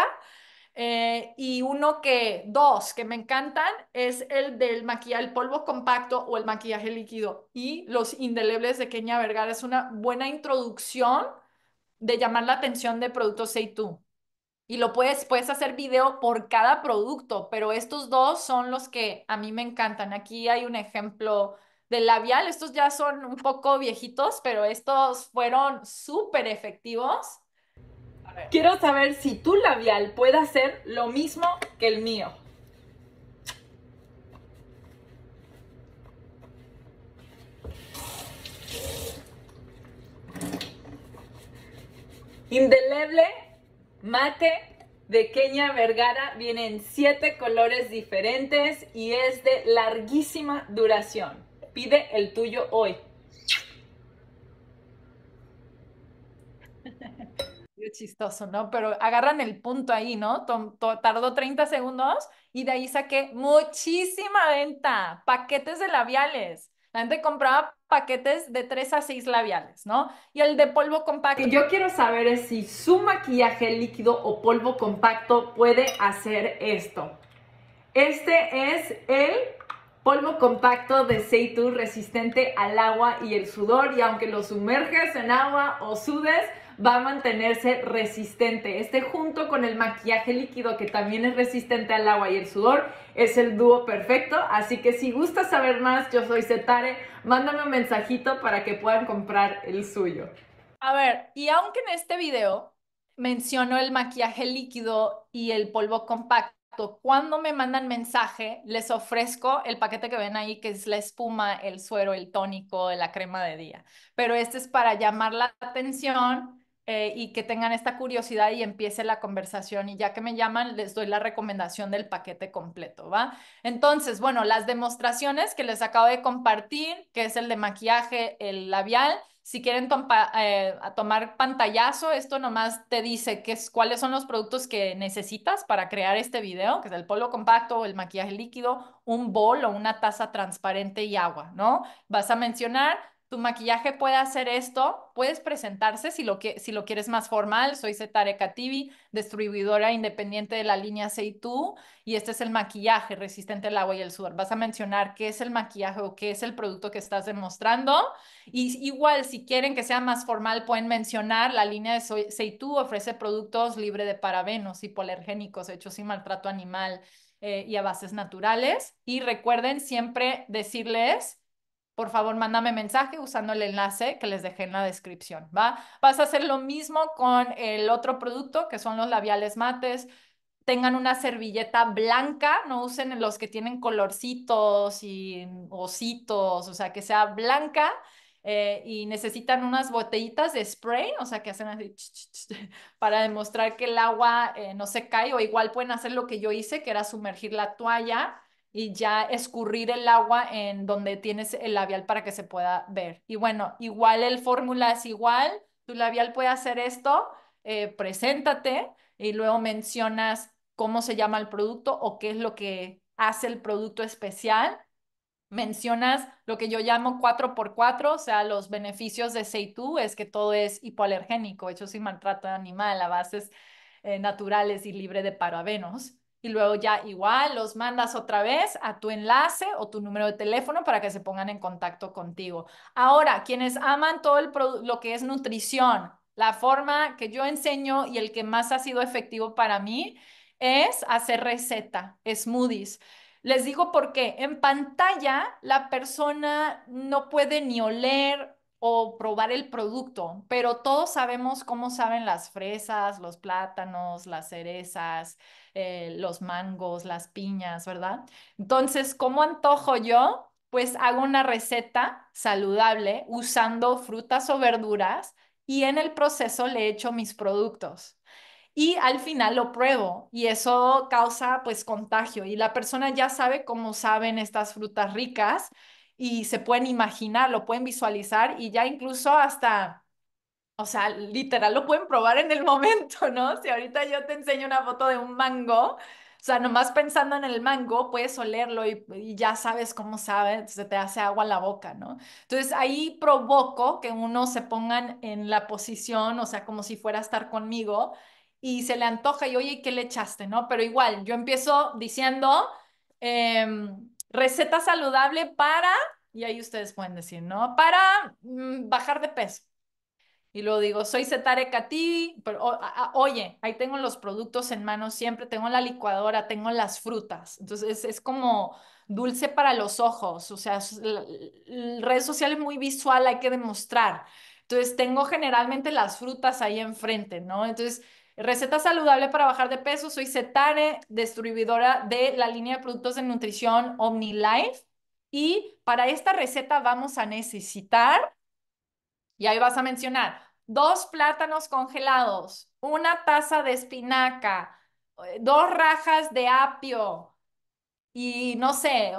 eh, y uno que, dos que me encantan es el del maquillaje, el polvo compacto o el maquillaje líquido. Y los indelebles de Kenia Vergara es una buena introducción de llamar la atención de productos Say Y lo puedes, puedes hacer video por cada producto, pero estos dos son los que a mí me encantan. Aquí hay un ejemplo del labial. Estos ya son un poco viejitos, pero estos fueron súper efectivos Quiero saber si tu labial puede hacer lo mismo que el mío. Indeleble mate de Kenia Vergara viene en 7 colores diferentes y es de larguísima duración. Pide el tuyo hoy. chistoso, ¿no? Pero agarran el punto ahí, ¿no? tardó 30 segundos y de ahí saqué muchísima venta, paquetes de labiales. La gente compraba paquetes de 3 a 6 labiales, ¿no? Y el de polvo compacto. yo quiero saber si su maquillaje líquido o polvo compacto puede hacer esto. Este es el polvo compacto de Seitu resistente al agua y el sudor y aunque lo sumerges en agua o sudes, va a mantenerse resistente. Este junto con el maquillaje líquido que también es resistente al agua y el sudor es el dúo perfecto. Así que si gusta saber más, yo soy Setare, mándame un mensajito para que puedan comprar el suyo. A ver, y aunque en este video menciono el maquillaje líquido y el polvo compacto, cuando me mandan mensaje, les ofrezco el paquete que ven ahí, que es la espuma, el suero, el tónico, la crema de día. Pero este es para llamar la atención eh, y que tengan esta curiosidad y empiece la conversación. Y ya que me llaman, les doy la recomendación del paquete completo, ¿va? Entonces, bueno, las demostraciones que les acabo de compartir, que es el de maquillaje, el labial. Si quieren eh, a tomar pantallazo, esto nomás te dice es, cuáles son los productos que necesitas para crear este video, que es el polvo compacto, o el maquillaje líquido, un bol o una taza transparente y agua, ¿no? Vas a mencionar tu maquillaje puede hacer esto, puedes presentarse si lo, que, si lo quieres más formal. Soy Zetare Katibi, distribuidora independiente de la línea SeiTu y este es el maquillaje resistente al agua y el sudor. Vas a mencionar qué es el maquillaje o qué es el producto que estás demostrando. Y igual, si quieren que sea más formal, pueden mencionar la línea de ofrece productos libres de parabenos y polergénicos hechos sin maltrato animal eh, y a bases naturales. Y recuerden siempre decirles por favor, mándame mensaje usando el enlace que les dejé en la descripción, ¿va? Vas a hacer lo mismo con el otro producto, que son los labiales mates. Tengan una servilleta blanca, no usen los que tienen colorcitos y ositos, o sea, que sea blanca. Eh, y necesitan unas botellitas de spray, o sea, que hacen así para demostrar que el agua eh, no se cae, o igual pueden hacer lo que yo hice, que era sumergir la toalla y ya escurrir el agua en donde tienes el labial para que se pueda ver. Y bueno, igual el fórmula es igual, tu labial puede hacer esto, eh, preséntate y luego mencionas cómo se llama el producto o qué es lo que hace el producto especial. Mencionas lo que yo llamo 4x4, o sea, los beneficios de Seitu es que todo es hipoalergénico, hecho sin maltrato animal, a bases eh, naturales y libre de parabenos y luego ya igual los mandas otra vez a tu enlace o tu número de teléfono para que se pongan en contacto contigo. Ahora, quienes aman todo lo que es nutrición, la forma que yo enseño y el que más ha sido efectivo para mí es hacer receta, smoothies. Les digo por qué. en pantalla la persona no puede ni oler o probar el producto, pero todos sabemos cómo saben las fresas, los plátanos, las cerezas, eh, los mangos, las piñas, ¿verdad? Entonces, ¿cómo antojo yo? Pues hago una receta saludable usando frutas o verduras y en el proceso le echo mis productos. Y al final lo pruebo y eso causa pues contagio y la persona ya sabe cómo saben estas frutas ricas y se pueden imaginar, lo pueden visualizar y ya incluso hasta o sea, literal lo pueden probar en el momento, ¿no? Si ahorita yo te enseño una foto de un mango, o sea, nomás pensando en el mango, puedes olerlo y, ya sabes cómo sabe, se te hace agua la boca, ¿no? Entonces ahí provoco que uno se ponga en la posición, o sea, como si fuera a estar conmigo y se le antoja y oye, ¿qué le echaste, no? Pero igual, yo empiezo diciendo em, receta saludable para, y ahí ustedes pueden decir, ¿no? Para mm, bajar de peso y luego digo, soy Setare Cati. pero oye, ahí tengo los productos en mano siempre, tengo la licuadora, tengo las frutas. Entonces es, como dulce para los ojos, o sea, redes sociales muy visual, hay que demostrar. Entonces tengo generalmente las frutas ahí enfrente, ¿no? Entonces, receta saludable para bajar de peso, soy Setare, distribuidora de la línea de productos de nutrición OmniLife. Y para esta receta vamos a necesitar y ahí vas a mencionar dos plátanos congelados, una taza de espinaca, eh, dos rajas de apio y no sé,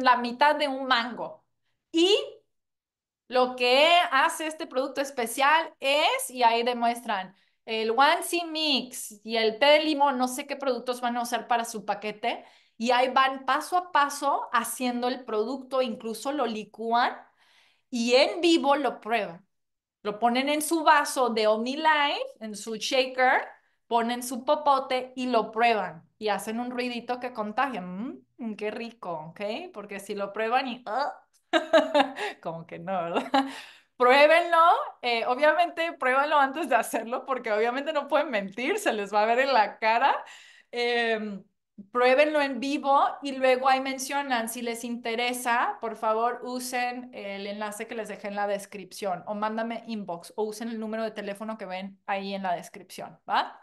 la mitad de un mango. Y lo que hace este producto especial es, y ahí demuestran, el One C Mix y el té de limón, no sé qué productos van a usar para su paquete. Y ahí van paso a paso haciendo el producto, incluso lo licúan y en vivo lo prueban lo ponen en su vaso de OmniLife, en su shaker, ponen su popote y lo prueban y hacen un ruidito que contagia. Mm, qué rico, ¿ok? Porque si lo prueban y... ¡ah! como que no, ¿verdad? Pruébenlo, eh, obviamente pruébenlo antes de hacerlo porque obviamente no pueden mentir, se les va a ver en la cara. Em, pruébenlo en vivo y luego ahí mencionan, si les interesa, por favor usen el enlace que les dejé en la descripción o mándame inbox o usen el número de teléfono que ven ahí en la descripción, ¿va?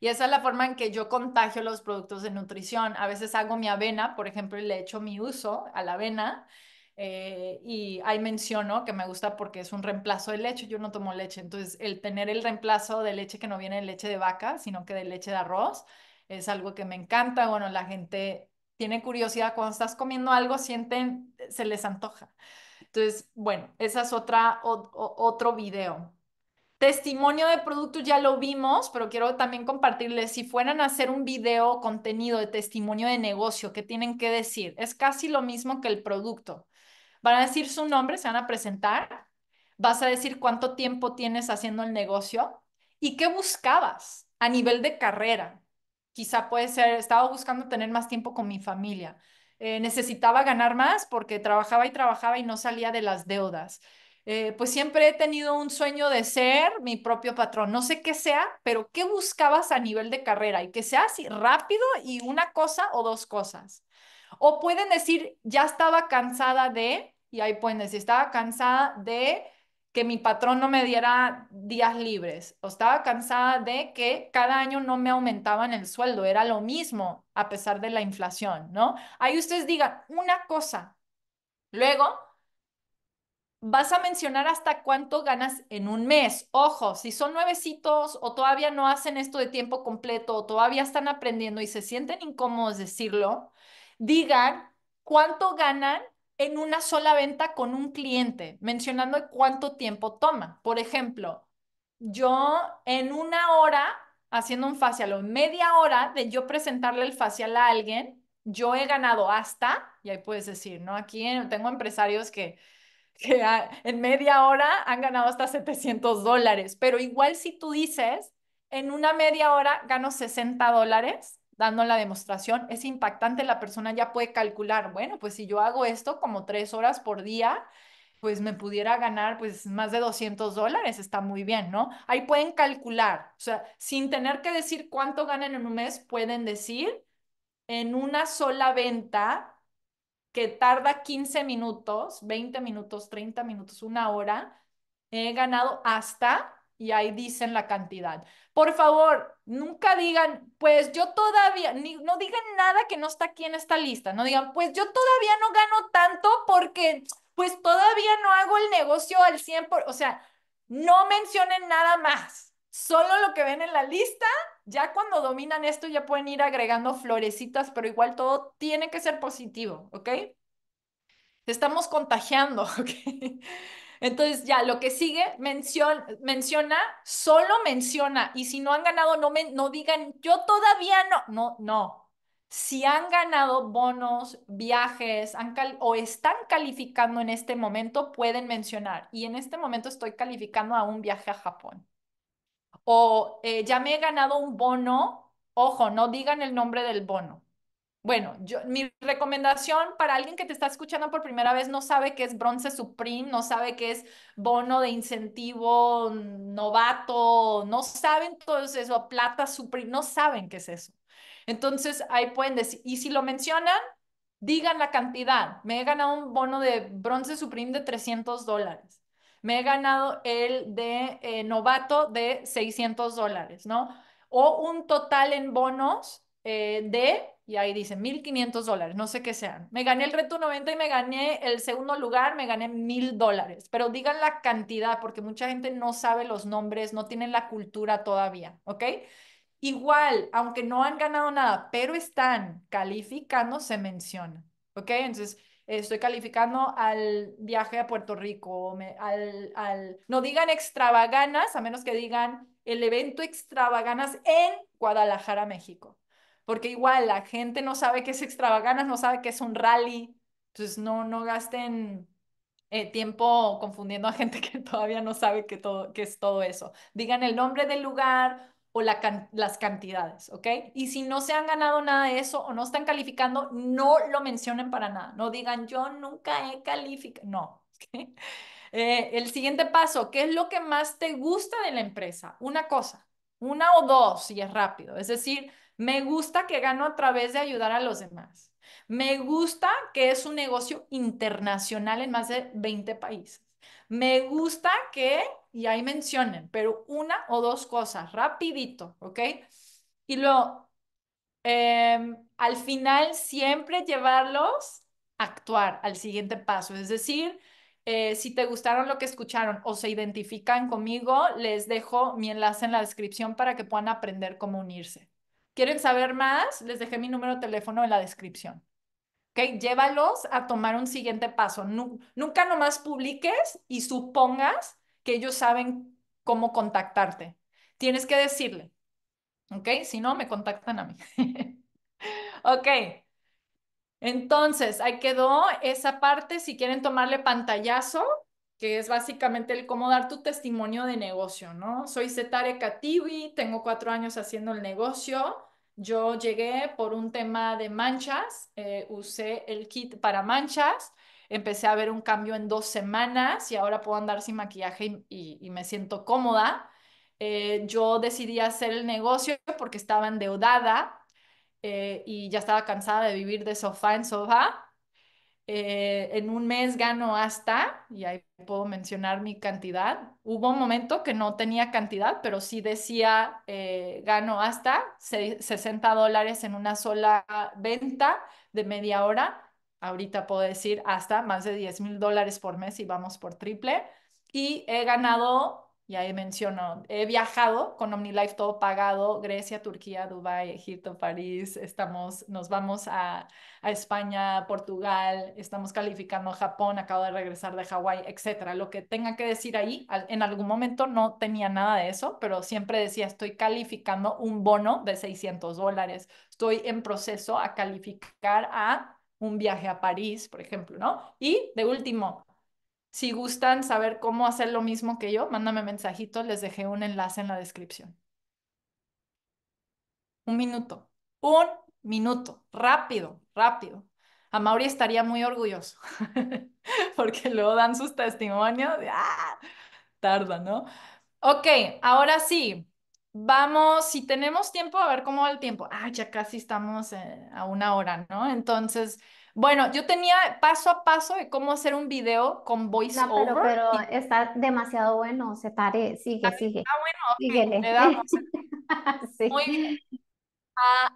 Y esa es la forma en que yo contagio los productos de nutrición. A veces hago mi avena, por ejemplo, le echo mi uso a la avena. Eh, y ahí menciono que me gusta porque es un reemplazo de leche, yo no tomo leche, entonces el tener el reemplazo de leche que no viene de leche de vaca, sino que de leche de arroz, es algo que me encanta. Bueno, la gente tiene curiosidad cuando estás comiendo algo, sienten, se les antoja. Entonces, bueno, esa es otra, otro video. Testimonio de producto ya lo vimos, pero quiero también compartirles, si fueran a hacer un video contenido de testimonio de negocio, ¿qué tienen que decir? Es casi lo mismo que el producto. Van a decir su nombre, se van a presentar, vas a decir cuánto tiempo tienes haciendo el negocio y qué buscabas a nivel de carrera. Quizá puede ser, estaba buscando tener más tiempo con mi familia. Eh, necesitaba ganar más porque trabajaba y trabajaba y no salía de las deudas. Eh, pues siempre he tenido un sueño de ser mi propio patrón. No sé qué sea, pero ¿qué buscabas a nivel de carrera? Y que sea así rápido y una cosa o dos cosas. O pueden decir, ya estaba cansada de, y ahí pueden decir, estaba cansada de que mi patrón no me diera días libres. O estaba cansada de que cada año no me aumentaban el sueldo, era lo mismo a pesar de la inflación, ¿no? Ahí ustedes digan una cosa. Luego, vas a mencionar hasta cuánto ganas en un mes. Ojo, si son nuevecitos o todavía no hacen esto de tiempo completo o todavía están aprendiendo y se sienten incómodos decirlo, digan cuánto ganan en una sola venta con un cliente, mencionando cuánto tiempo toma. Por ejemplo, yo en una hora haciendo un facial o media hora de yo presentarle el facial a alguien, yo he ganado hasta, y ahí puedes decir, ¿no? Aquí tengo empresarios que, que en media hora han ganado hasta 700 dólares, pero igual si tú dices, en una media hora gano 60 dólares, dando la demostración, es impactante, la persona ya puede calcular, bueno, pues si yo hago esto como tres horas por día, pues me pudiera ganar pues más de 200 dólares, está muy bien, ¿no? Ahí pueden calcular, o sea, sin tener que decir cuánto ganan en un mes, pueden decir en una sola venta que tarda 15 minutos, 20 minutos, 30 minutos, una hora, he ganado hasta y ahí dicen la cantidad. Por favor, nunca digan, pues yo todavía, no digan nada que no está aquí en esta lista, no digan, pues yo todavía no gano tanto porque pues todavía no hago el negocio al 100%, o sea, no mencionen nada más, solo lo que ven en la lista, ya cuando dominan esto ya pueden ir agregando florecitas, pero igual todo tiene que ser positivo, ¿ok? estamos contagiando, ¿ok? Entonces ya lo que sigue, mencion, menciona, solo menciona. Y si no han ganado, no, me, no digan, yo todavía no, no, no. Si han ganado bonos, viajes o están calificando en este momento, pueden mencionar. Y en este momento estoy calificando a un viaje a Japón. O eh, ya me he ganado un bono. Ojo, no digan el nombre del bono bueno, yo, mi recomendación para alguien que te está escuchando por primera vez no sabe qué es bronce supreme, no sabe qué es bono de incentivo novato, no saben todo eso, plata supreme, no saben qué es eso. Entonces ahí pueden decir, y si lo mencionan, digan la cantidad. Me he ganado un bono de bronce supreme de 300 dólares. Me he ganado el de eh, novato de 600 dólares, ¿no? O un total en bonos eh, de y ahí dicen 1500 dólares, no sé qué sean. Me gané el reto 90 y me gané el segundo lugar, me gané mil dólares. Pero digan la cantidad porque mucha gente no sabe los nombres, no tienen la cultura todavía, ¿ok? Igual, aunque no han ganado nada, pero están calificando, se menciona, ¿ok? Entonces, estoy calificando al viaje a Puerto Rico, al, al, no digan extravaganas, a menos que digan el evento extravaganas en Guadalajara, México porque igual la gente no sabe que es extravaganas, no sabe que es un rally, entonces pues no, no gasten eh, tiempo confundiendo a gente que todavía no sabe que todo, qué es todo eso. Digan el nombre del lugar o las cantidades, ¿ok? Y si no se han ganado nada de eso o no están calificando, no lo mencionen para nada, no digan yo nunca he calificado, no. Eh, el siguiente paso, ¿qué es lo que más te gusta de la empresa? Una cosa, una o dos, si es rápido. Es decir, me gusta que gano a través de ayudar a los demás. Me gusta que es un negocio internacional en más de 20 países. Me gusta que, y ahí mencionen, pero una o dos cosas, rapidito, ¿ok? Y luego, em, al final, siempre llevarlos a actuar al siguiente paso, es decir, eh, si te gustaron lo que escucharon o se identifican conmigo, les dejo mi enlace en la descripción para que puedan aprender cómo unirse. ¿Quieren saber más? Les dejé mi número de teléfono en la descripción. ¿Ok? Llévalos a tomar un siguiente paso. nunca nomás publiques y supongas que ellos saben cómo contactarte. Tienes que decirle. ¿Ok? Si no, me contactan a mí. ok. Entonces, ahí quedó esa parte. Si quieren tomarle pantallazo, que es básicamente el cómo dar tu testimonio de negocio, ¿no? Soy Zetare Katibi, tengo cuatro años haciendo el negocio. Yo llegué por un tema de manchas, eh, usé el kit para manchas, empecé a ver un cambio en dos semanas y ahora puedo andar sin maquillaje y, me siento cómoda. Eh, yo decidí hacer el negocio porque estaba endeudada eh, y ya estaba cansada de vivir de sofá en sofá. Eh, en un mes gano hasta, y ahí puedo mencionar mi cantidad. Hubo un momento que no tenía cantidad, pero sí decía eh, gano hasta 60 dólares en una sola venta de media hora. Ahorita puedo decir hasta más de 10 mil dólares por mes y vamos por triple. Y he ganado y ahí menciono, he viajado con OmniLife todo pagado, Grecia, Turquía, Dubái, Egipto, París, estamos, nos vamos a, España, Portugal, estamos calificando Japón, acabo de regresar de Hawái, etcétera. Lo que tenga que decir ahí, en algún momento no tenía nada de eso, pero siempre decía, estoy calificando un bono de 600 dólares, estoy en proceso a calificar a un viaje a París, por ejemplo, ¿no? Y de último, si gustan saber cómo hacer lo mismo que yo, mándame mensajito, les dejé un enlace en la descripción. Un minuto, un minuto, rápido, rápido. A Mauri estaría muy orgulloso, porque luego dan sus testimonios, ah, tarda, ¿no? Ok, ahora sí, vamos, si tenemos tiempo, a ver cómo va el tiempo. Ah, ya casi estamos eh, a una hora, ¿no? Entonces... Bueno, yo tenía paso a paso de cómo hacer un video con voiceover. pero, está demasiado bueno, se pare, sigue, sigue. ¿Está bueno, le damos. Muy bien.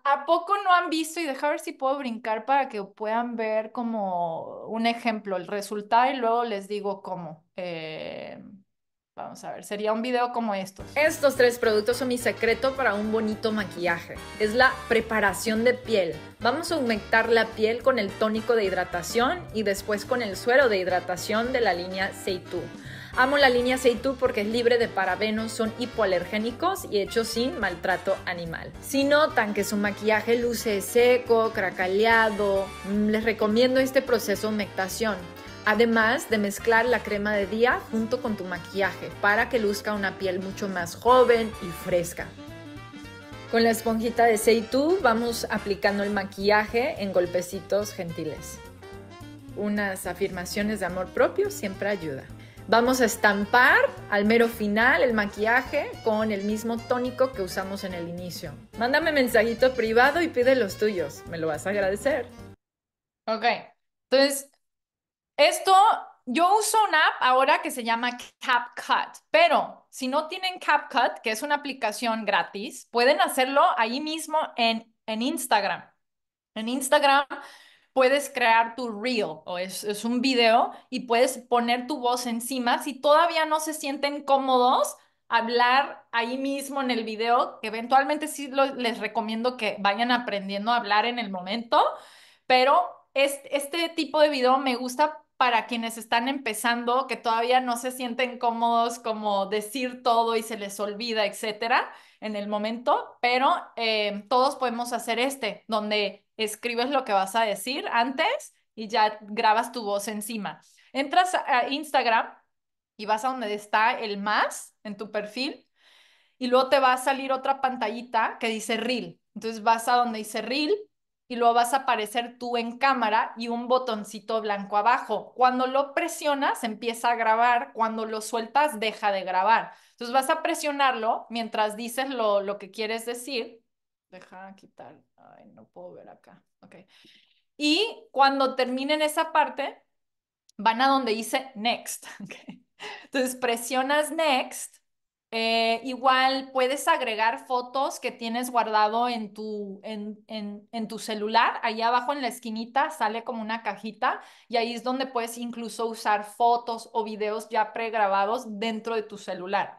¿A, poco no han visto? Y deja ver si puedo brincar para que puedan ver como un ejemplo, el resultado y luego les digo cómo. Eh, Vamos a ver, sería un video como estos. Estos tres productos son mi secreto para un bonito maquillaje. Es la preparación de piel. Vamos a humectar la piel con el tónico de hidratación y después con el suero de hidratación de la línea Seitu. Amo la línea Seitu porque es libre de parabenos, son hipoalergénicos y hechos sin maltrato animal. Si notan que su maquillaje luce seco, cracaleado, mm, les recomiendo este proceso de humectación. Además de mezclar la crema de día junto con tu maquillaje para que luzca una piel mucho más joven y fresca. Con la esponjita de Seitu vamos aplicando el maquillaje en golpecitos gentiles. Unas afirmaciones de amor propio siempre ayuda. Vamos a estampar al mero final el maquillaje con el mismo tónico que usamos en el inicio. Mándame mensajito privado y pide los tuyos, me lo vas a agradecer. Ok, entonces esto, yo uso una app ahora que se llama CapCut, pero si no tienen CapCut, que es una aplicación gratis, pueden hacerlo ahí mismo en, en Instagram. En Instagram puedes crear tu reel o es, un video y puedes poner tu voz encima. Si todavía no se sienten cómodos, hablar ahí mismo en el video, eventualmente sí les recomiendo que vayan aprendiendo a hablar en el momento, pero este, este tipo de video me gusta para quienes están empezando, que todavía no se sienten cómodos como decir todo y se les olvida, etcétera, en el momento, pero eh, todos podemos hacer este, donde escribes lo que vas a decir antes y ya grabas tu voz encima. Entras a Instagram y vas a donde está el más en tu perfil y luego te va a salir otra pantallita que dice Reel. Entonces vas a donde dice Reel y luego vas a aparecer tú en cámara y un botoncito blanco abajo. Cuando lo presionas, empieza a grabar. Cuando lo sueltas, deja de grabar. Entonces vas a presionarlo mientras dices lo, que quieres decir. Deja quitar. Ay, no puedo ver acá. Ok. Y cuando terminen esa parte, van a donde dice next. Okay. Entonces presionas next eh, igual puedes agregar fotos que tienes guardado en tu, en, en, en tu celular. Ahí abajo en la esquinita sale como una cajita y ahí es donde puedes incluso usar fotos o videos ya pregrabados dentro de tu celular.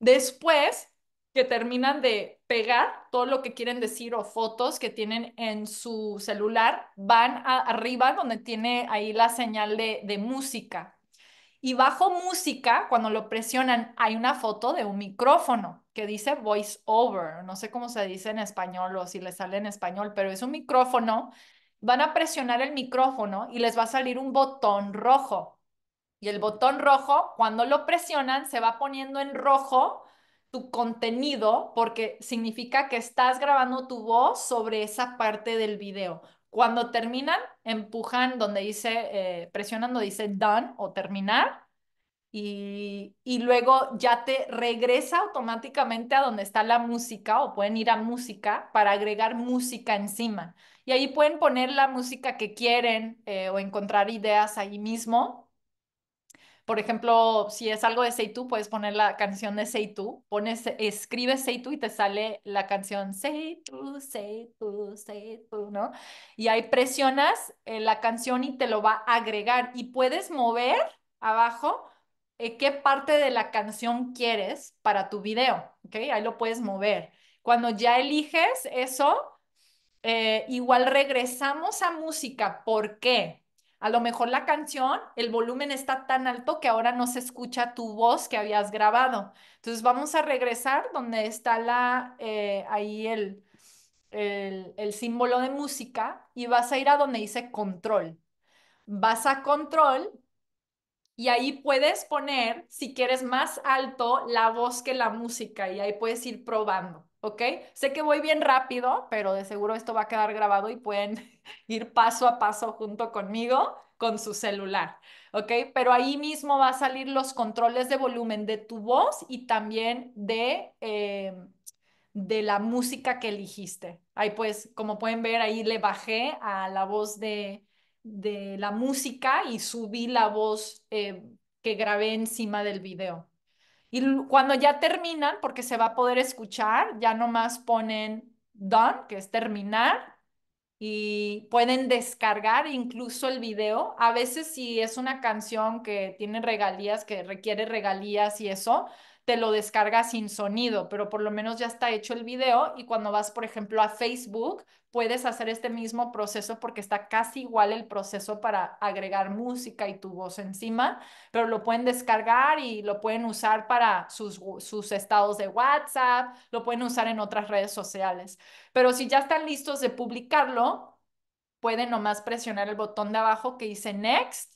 Después que terminan de pegar todo lo que quieren decir o fotos que tienen en su celular, van arriba donde tiene ahí la señal de, de música. Y bajo música, cuando lo presionan, hay una foto de un micrófono que dice voice over. No sé cómo se dice en español o si le sale en español, pero es un micrófono. Van a presionar el micrófono y les va a salir un botón rojo. Y el botón rojo, cuando lo presionan, se va poniendo en rojo tu contenido porque significa que estás grabando tu voz sobre esa parte del video. Cuando terminan, empujan donde dice, eh, presionando dice done o terminar. Y, luego ya te regresa automáticamente a donde está la música o pueden ir a música para agregar música encima. Y ahí pueden poner la música que quieren eh, o encontrar ideas ahí mismo. Por ejemplo, si es algo de Say puedes poner la canción de Say pones, escribes Say Tú y te sale la canción Say Seitu, Say ¿no? Y ahí presionas eh, la canción y te lo va a agregar y puedes mover abajo eh, qué parte de la canción quieres para tu video, ¿ok? Ahí lo puedes mover. Cuando ya eliges eso, eh, igual regresamos a música. ¿Por qué? A lo mejor la canción, el volumen está tan alto que ahora no se escucha tu voz que habías grabado. Entonces vamos a regresar donde está la, eh, ahí el símbolo de música y vas a ir a donde dice control. Vas a control y ahí puedes poner, si quieres más alto, la voz que la música y ahí puedes ir probando. Sé que voy bien rápido, pero de seguro esto va a quedar grabado y pueden ir paso a paso junto conmigo con su celular, Pero ahí mismo va a salir los controles de volumen de tu voz y también de, em, de la música que eligiste. Ahí pues, como pueden ver, ahí le bajé a la voz de, de la música y subí la voz eh, que grabé encima del video. Y cuando ya terminan, porque se va a poder escuchar, ya nomás ponen done, que es terminar, y pueden descargar incluso el video. A veces si es una canción que tiene regalías, que requiere regalías y eso, te lo descarga sin sonido, pero por lo menos ya está hecho el video y cuando vas, por ejemplo, a Facebook, puedes hacer este mismo proceso porque está casi igual el proceso para agregar música y tu voz encima, pero lo pueden descargar y lo pueden usar para sus, sus estados de WhatsApp, lo pueden usar en otras redes sociales. Pero si ya están listos de publicarlo, pueden nomás presionar el botón de abajo que dice Next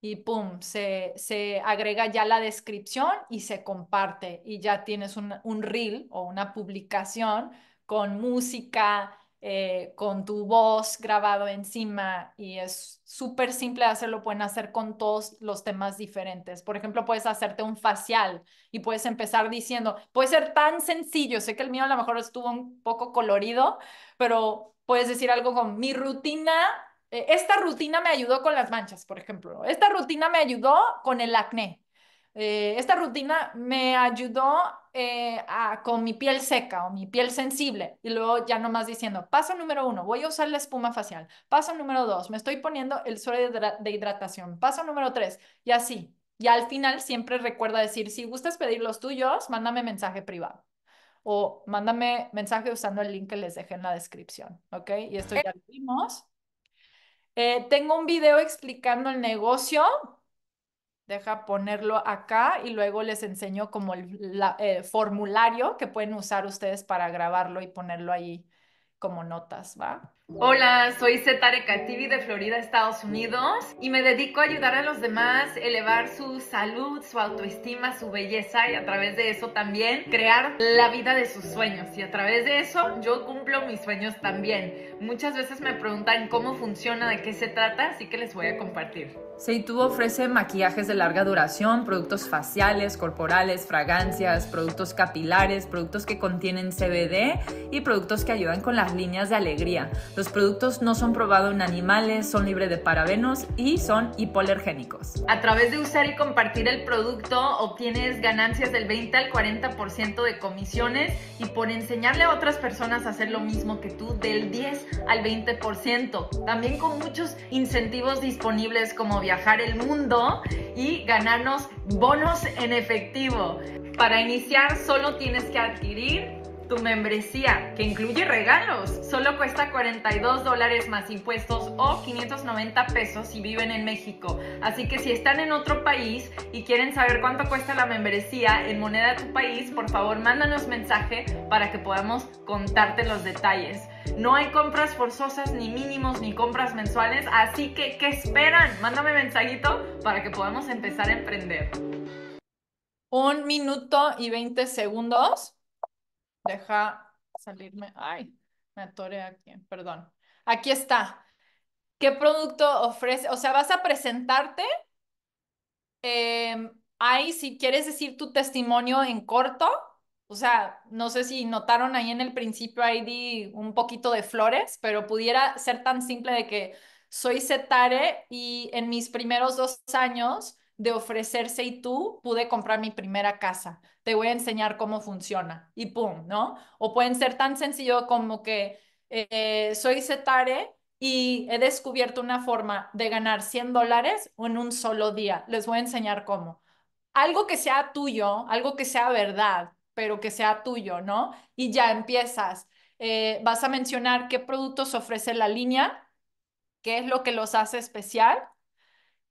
y pum, se, agrega ya la descripción y se comparte y ya tienes un, un reel o una publicación con música, eh, con tu voz grabado encima y es súper simple de hacerlo, pueden hacer con todos los temas diferentes. Por ejemplo, puedes hacerte un facial y puedes empezar diciendo, puede ser tan sencillo, sé que el mío a lo mejor estuvo un poco colorido, pero puedes decir algo con mi rutina eh, esta rutina me ayudó con las manchas, por ejemplo. Esta rutina me ayudó con el acné. Eh, esta rutina me ayudó eh, con mi piel seca o mi piel sensible. Y luego ya nomás diciendo, paso número uno, voy a usar la espuma facial. Paso número dos, me estoy poniendo el suero de, hidratación. Paso número tres, y así. Y al final siempre recuerda decir, si gustas pedir los tuyos, mándame mensaje privado. O mándame mensaje usando el link que les dejé en la descripción. ¿Ok? Y esto ya lo vimos. Eh, tengo un video explicando el negocio. Deja ponerlo acá y luego les enseño como el, el eh, formulario que pueden usar ustedes para grabarlo y ponerlo ahí como notas, ¿va? Hola, soy Zetare TV de Florida, Estados Unidos, y me dedico a ayudar a los demás, a elevar su salud, su autoestima, su belleza y a través de eso también crear la vida de sus sueños. Y a través de eso yo cumplo mis sueños también. Muchas veces me preguntan cómo funciona, de qué se trata, así que les voy a compartir. Seitu ofrece maquillajes de larga duración, productos faciales, corporales, fragancias, productos capilares, productos que contienen CBD y productos que ayudan con las líneas de alegría. Los productos no son probados en animales, son libres de parabenos y son hipolergénicos A través de usar y compartir el producto obtienes ganancias del 20 al 40% de comisiones y por enseñarle a otras personas a hacer lo mismo que tú del 10 al 20%. También con muchos incentivos disponibles como viajar el mundo y ganarnos bonos en efectivo. Para iniciar solo tienes que adquirir tu membresía, que incluye regalos, solo cuesta 42 dólares más impuestos o 590 pesos si viven en México. Así que si están en otro país y quieren saber cuánto cuesta la membresía en moneda de tu país, por favor mándanos mensaje para que podamos contarte los detalles. No hay compras forzosas, ni mínimos, ni compras mensuales, así que ¿qué esperan? Mándame mensajito para que podamos empezar a emprender. Un minuto y 20 segundos. Deja salirme. Ay, me atoré aquí, perdón. Aquí está. ¿Qué producto ofrece? O sea, vas a presentarte. Em, Ay, si quieres decir tu testimonio en corto, o sea, no sé si notaron ahí en el principio, ahí di un poquito de flores, pero pudiera ser tan simple de que soy setare y en mis primeros dos años de ofrecerse y tú pude comprar mi primera casa, te voy a enseñar cómo funciona y pum, ¿no? O pueden ser tan sencillo como que eh, soy setare y he descubierto una forma de ganar 100 dólares en un solo día, les voy a enseñar cómo. Algo que sea tuyo, algo que sea verdad, pero que sea tuyo, ¿no? Y ya empiezas. Eh, vas a mencionar qué productos ofrece la línea, qué es lo que los hace especial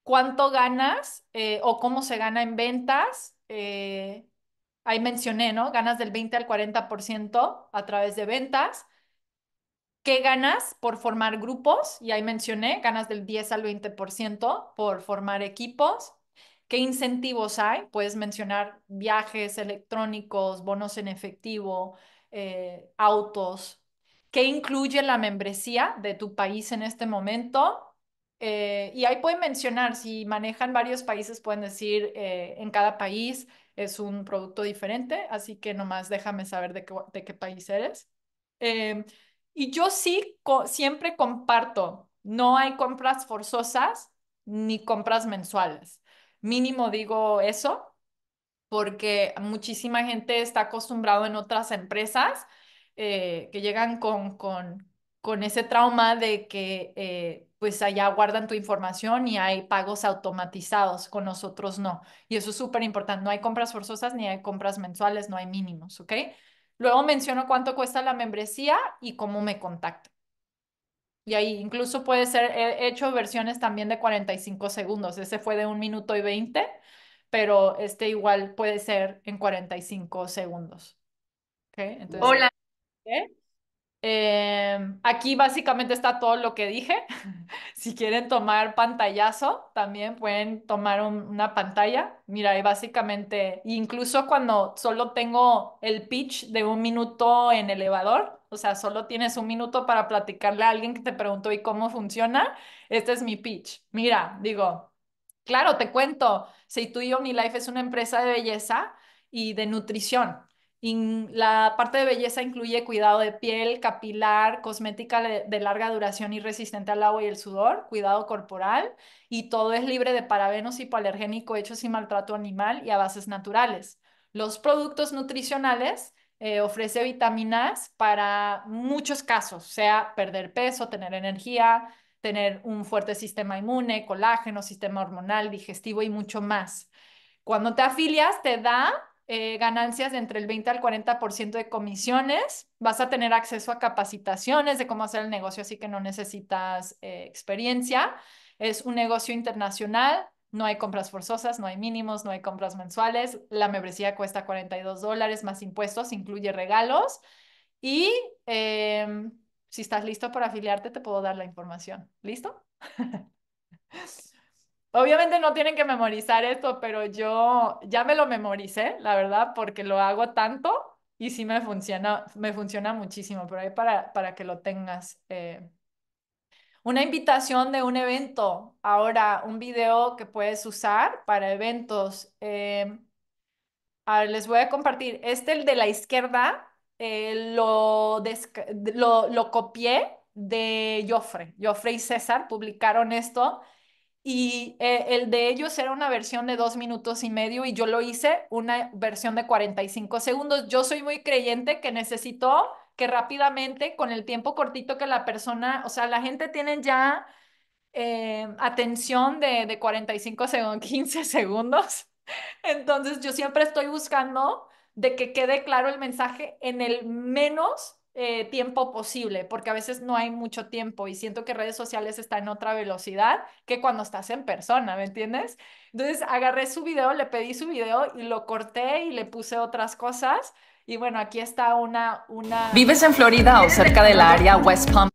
cuánto ganas eh, o cómo se gana en ventas. Eh, ahí mencioné, ¿no? Ganas del 20 al 40% a través de ventas. ¿Qué ganas por formar grupos? Y ahí mencioné, ganas del 10 al 20% por formar equipos. ¿Qué incentivos hay? Puedes mencionar viajes electrónicos, bonos en efectivo, eh, autos. ¿Qué incluye la membresía de tu país en este momento? Eh, y ahí pueden mencionar, si manejan varios países, pueden decir eh, en cada país es un producto diferente, así que nomás déjame saber de qué, país eres. Em, y yo sí siempre comparto, no hay compras forzosas ni compras mensuales. Mínimo digo eso, porque muchísima gente está acostumbrado en otras empresas eh, que llegan con, con con ese trauma de que eh, pues allá guardan tu información y hay pagos automatizados, con nosotros no. Y eso es súper importante, no hay compras forzosas ni hay compras mensuales, no hay mínimos, ¿ok? Luego menciono cuánto cuesta la membresía y cómo me contacto. Y ahí incluso puede ser, he hecho versiones también de 45 segundos, ese fue de un minuto y 20, pero este igual puede ser en 45 segundos. ¿Ok? Entonces, Hola. Eh, aquí básicamente está todo lo que dije. si quieren tomar pantallazo, también pueden tomar una pantalla. Mira, ahí básicamente, incluso cuando solo tengo el pitch de un minuto en elevador, o sea, solo tienes un minuto para platicarle a alguien que te preguntó y cómo funciona, este es mi pitch. Mira, digo, claro, te cuento, si tú y Life es una empresa de belleza y de nutrición, la parte de belleza incluye cuidado de piel, capilar, cosmética de, larga duración y resistente al agua y el sudor, cuidado corporal y todo es libre de parabenos hipoalergénico, hechos sin maltrato animal y a bases naturales. Los productos nutricionales eh, ofrece vitaminas para muchos casos, sea perder peso, tener energía, tener un fuerte sistema inmune, colágeno, sistema hormonal, digestivo y mucho más. Cuando te afilias, te da eh, ganancias de entre el 20 al 40% de comisiones, vas a tener acceso a capacitaciones de cómo hacer el negocio, así que no necesitas eh, experiencia. Es un negocio internacional, no hay compras forzosas, no hay mínimos, no hay compras mensuales. La membresía cuesta 42 dólares más impuestos, incluye regalos. Y em, si estás listo para afiliarte, te puedo dar la información. ¿Listo? Obviamente no tienen que memorizar esto, pero yo ya me lo memoricé, la verdad, porque lo hago tanto y sí me funciona, me funciona muchísimo, pero ahí para, para que lo tengas. Eh, una invitación de un evento, ahora un video que puedes usar para eventos. Em, les voy a compartir. Este, el de la izquierda, eh, lo, lo, lo copié de Joffre. Joffre y César publicaron esto y eh, el de ellos era una versión de dos minutos y medio y yo lo hice una versión de 45 segundos. Yo soy muy creyente que necesito que rápidamente, con el tiempo cortito que la persona, o sea, la gente tiene ya eh, atención de, de 45 segundos, 15 segundos. Entonces yo siempre estoy buscando de que quede claro el mensaje en el menos eh, tiempo posible, porque a veces no hay mucho tiempo y siento que redes sociales están en otra velocidad que cuando estás en persona, ¿me entiendes? Entonces agarré su video, le pedí su video y lo corté y le puse otras cosas. Y bueno, aquí está una... una... ¿Vives en Florida o cerca del área West Palm?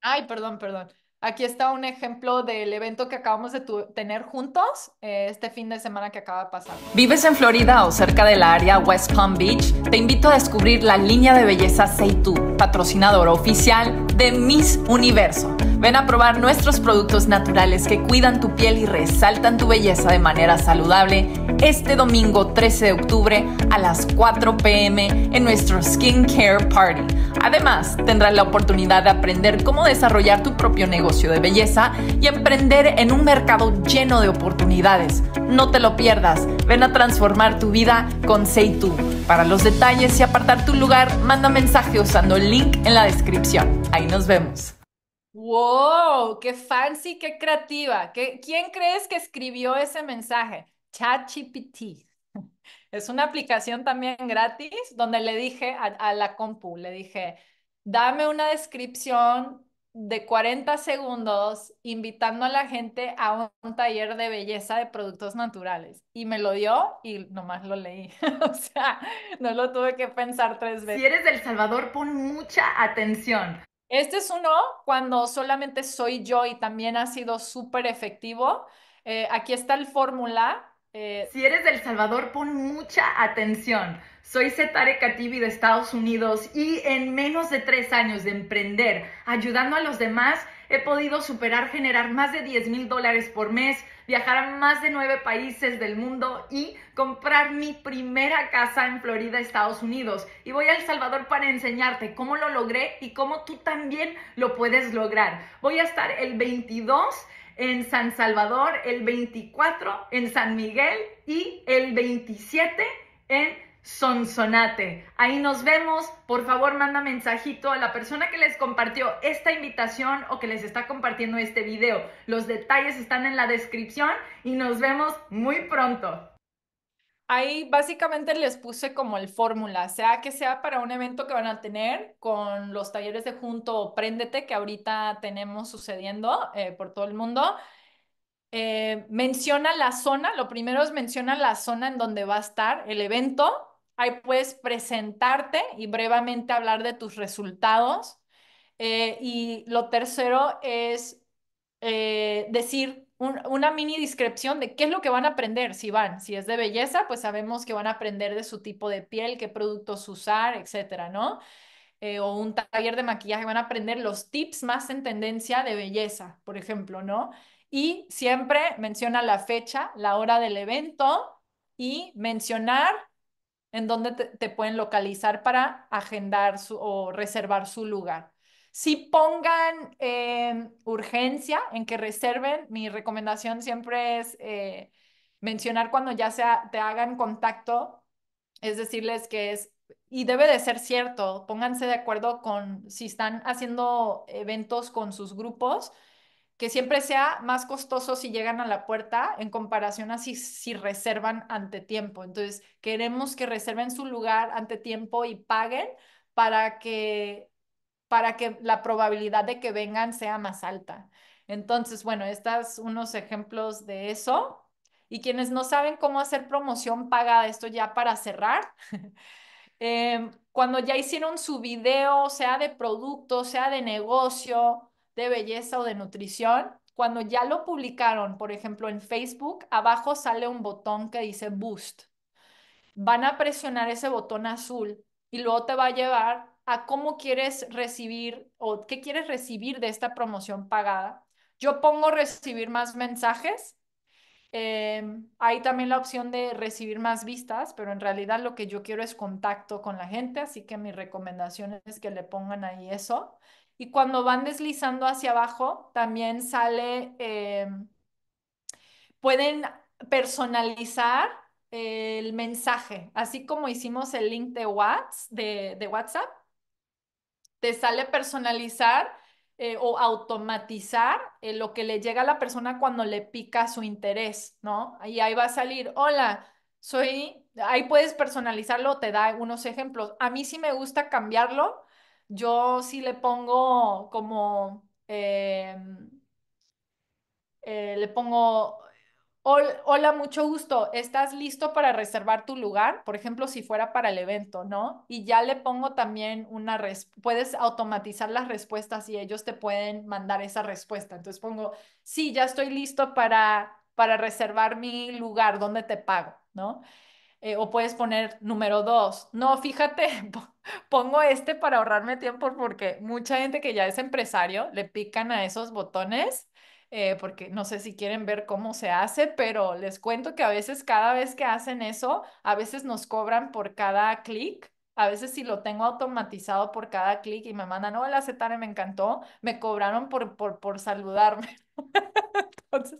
Ay, perdón, perdón. Aquí está un ejemplo del evento que acabamos de tener juntos eh, este fin de semana que acaba de pasar. ¿Vives en Florida o cerca del área West Palm Beach? Te invito a descubrir la línea de belleza Seitu, patrocinador oficial de Miss Universo Ven a probar nuestros productos naturales que cuidan tu piel y resaltan tu belleza de manera saludable este domingo 13 de octubre a las 4 pm en nuestro Skincare Party. Además, tendrás la oportunidad de aprender cómo desarrollar tu propio negocio de belleza y emprender en un mercado lleno de oportunidades. No te lo pierdas. Ven a transformar tu vida con Seitu. Para los detalles y apartar tu lugar, manda mensaje usando el link en la descripción. Ahí nos vemos. Wow, qué fancy, qué creativa. ¿Qué, ¿Quién crees que escribió ese mensaje? ChatGPT. Es una aplicación también gratis donde le dije a, la compu, le dije, dame una descripción de 40 segundos invitando a la gente a un taller de belleza de productos naturales. Y me lo dio y nomás lo leí. o sea, no lo tuve que pensar tres veces. Si eres del Salvador, pon mucha atención. Este es uno cuando solamente soy yo y también ha sido súper efectivo. Eh, aquí está el fórmula. Eh, si eres del Salvador, pon mucha atención. Soy Zetare Kativi de Estados Unidos y en menos de tres años de emprender, ayudando a los demás, he podido superar generar más de 10 mil dólares por mes, viajar a más de nueve países del mundo y comprar mi primera casa en Florida, Estados Unidos. Y voy a El Salvador para enseñarte cómo lo logré y cómo tú también lo puedes lograr. Voy a estar el 22 en San Salvador, el 24 en San Miguel y el 27 en sonate Ahí nos vemos. Por favor, manda mensajito a la persona que les compartió esta invitación o que les está compartiendo este video. Los detalles están en la descripción y nos vemos muy pronto. Ahí básicamente les puse como el fórmula, sea que sea para un evento que van a tener con los talleres de Junto o Préndete que ahorita tenemos sucediendo eh, por todo el mundo. Eh, menciona la zona, lo primero es menciona la zona en donde va a estar el evento, Ahí puedes presentarte y brevemente hablar de tus resultados. Eh, y lo tercero es eh, decir una mini descripción de qué es lo que van a aprender si van. Si es de belleza, pues sabemos que van a aprender de su tipo de piel, qué productos usar, etcétera, ¿no? Eh, o un taller de maquillaje, van a aprender los tips más en tendencia de belleza, por ejemplo, ¿no? Y siempre menciona la fecha, la hora del evento y mencionar en dónde te, pueden localizar para agendar o reservar su lugar. Si pongan urgencia en que reserven, mi recomendación siempre es eh, mencionar cuando ya te hagan contacto, es decirles que es, y debe de ser cierto, pónganse de acuerdo con si están haciendo eventos con sus grupos, que siempre sea más costoso si llegan a la puerta en comparación a si, reservan ante tiempo. Entonces, queremos que reserven su lugar ante tiempo y paguen para que, para que la probabilidad de que vengan sea más alta. Entonces, bueno, estos unos ejemplos de eso. Y quienes no saben cómo hacer promoción pagada, esto ya para cerrar. Em, cuando ya hicieron su video, sea de producto, sea de negocio, de belleza o de nutrición, cuando ya lo publicaron, por ejemplo, en Facebook, abajo sale un botón que dice Boost. Van a presionar ese botón azul y luego te va a llevar a cómo quieres recibir o qué quieres recibir de esta promoción pagada. Yo pongo recibir más mensajes. Em, hay también la opción de recibir más vistas, pero en realidad lo que yo quiero es contacto con la gente, así que mi recomendación es que le pongan ahí eso y cuando van deslizando hacia abajo, también sale, eh, pueden personalizar eh, el mensaje, así como hicimos el link de, WhatsApp, de, WhatsApp te sale personalizar eh, o automatizar lo que le llega a la persona cuando le pica su interés, ¿no? Y ahí va a salir, hola, soy, ahí puedes personalizarlo, te da unos ejemplos. A mí sí me gusta cambiarlo yo sí le pongo como, em, eh, le pongo, hola, mucho gusto, ¿estás listo para reservar tu lugar? Por ejemplo, si fuera para el evento, ¿no? Y ya le pongo también una, puedes automatizar las respuestas y ellos te pueden mandar esa respuesta. Entonces pongo, sí, ya estoy listo para, para reservar mi lugar, donde te pago? ¿No? Eh, o puedes poner número dos. No, fíjate, pongo este para ahorrarme tiempo porque mucha gente que ya es empresario le pican a esos botones. Eh, porque no sé si quieren ver cómo se hace, pero les cuento que a veces cada vez que hacen eso, a veces nos cobran por cada clic. A veces si lo tengo automatizado por cada clic y me mandan, hola, Zetane, me encantó, me cobraron por, por, por saludarme. Entonces,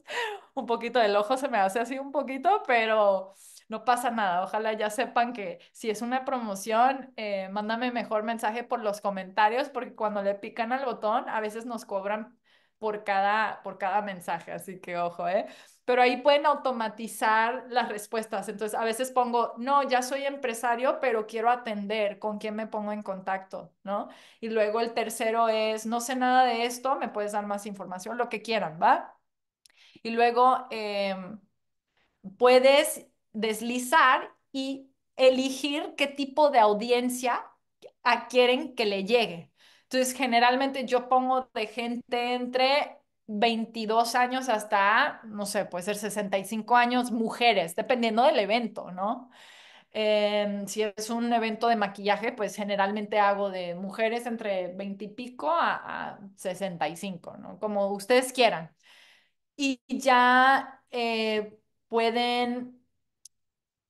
un poquito del ojo se me hace así un poquito, pero no pasa nada. Ojalá ya sepan que si es una promoción, eh, mándame mejor mensaje por los comentarios, porque cuando le pican al botón, a veces nos cobran por cada, por cada mensaje, así que ojo, ¿eh? Pero ahí pueden automatizar las respuestas. Entonces, a veces pongo, no, ya soy empresario, pero quiero atender, ¿con quién me pongo en contacto? ¿No? Y luego el tercero es, no sé nada de esto, me puedes dar más información, lo que quieran, ¿va? Y luego em, puedes deslizar y elegir qué tipo de audiencia quieren que le llegue. Entonces, generalmente yo pongo de gente entre 22 años hasta, no sé, puede ser 65 años, mujeres, dependiendo del evento, ¿no? Em, si es un evento de maquillaje, pues generalmente hago de mujeres entre 20 y pico a, 65, ¿no? Como ustedes quieran. Y ya eh, pueden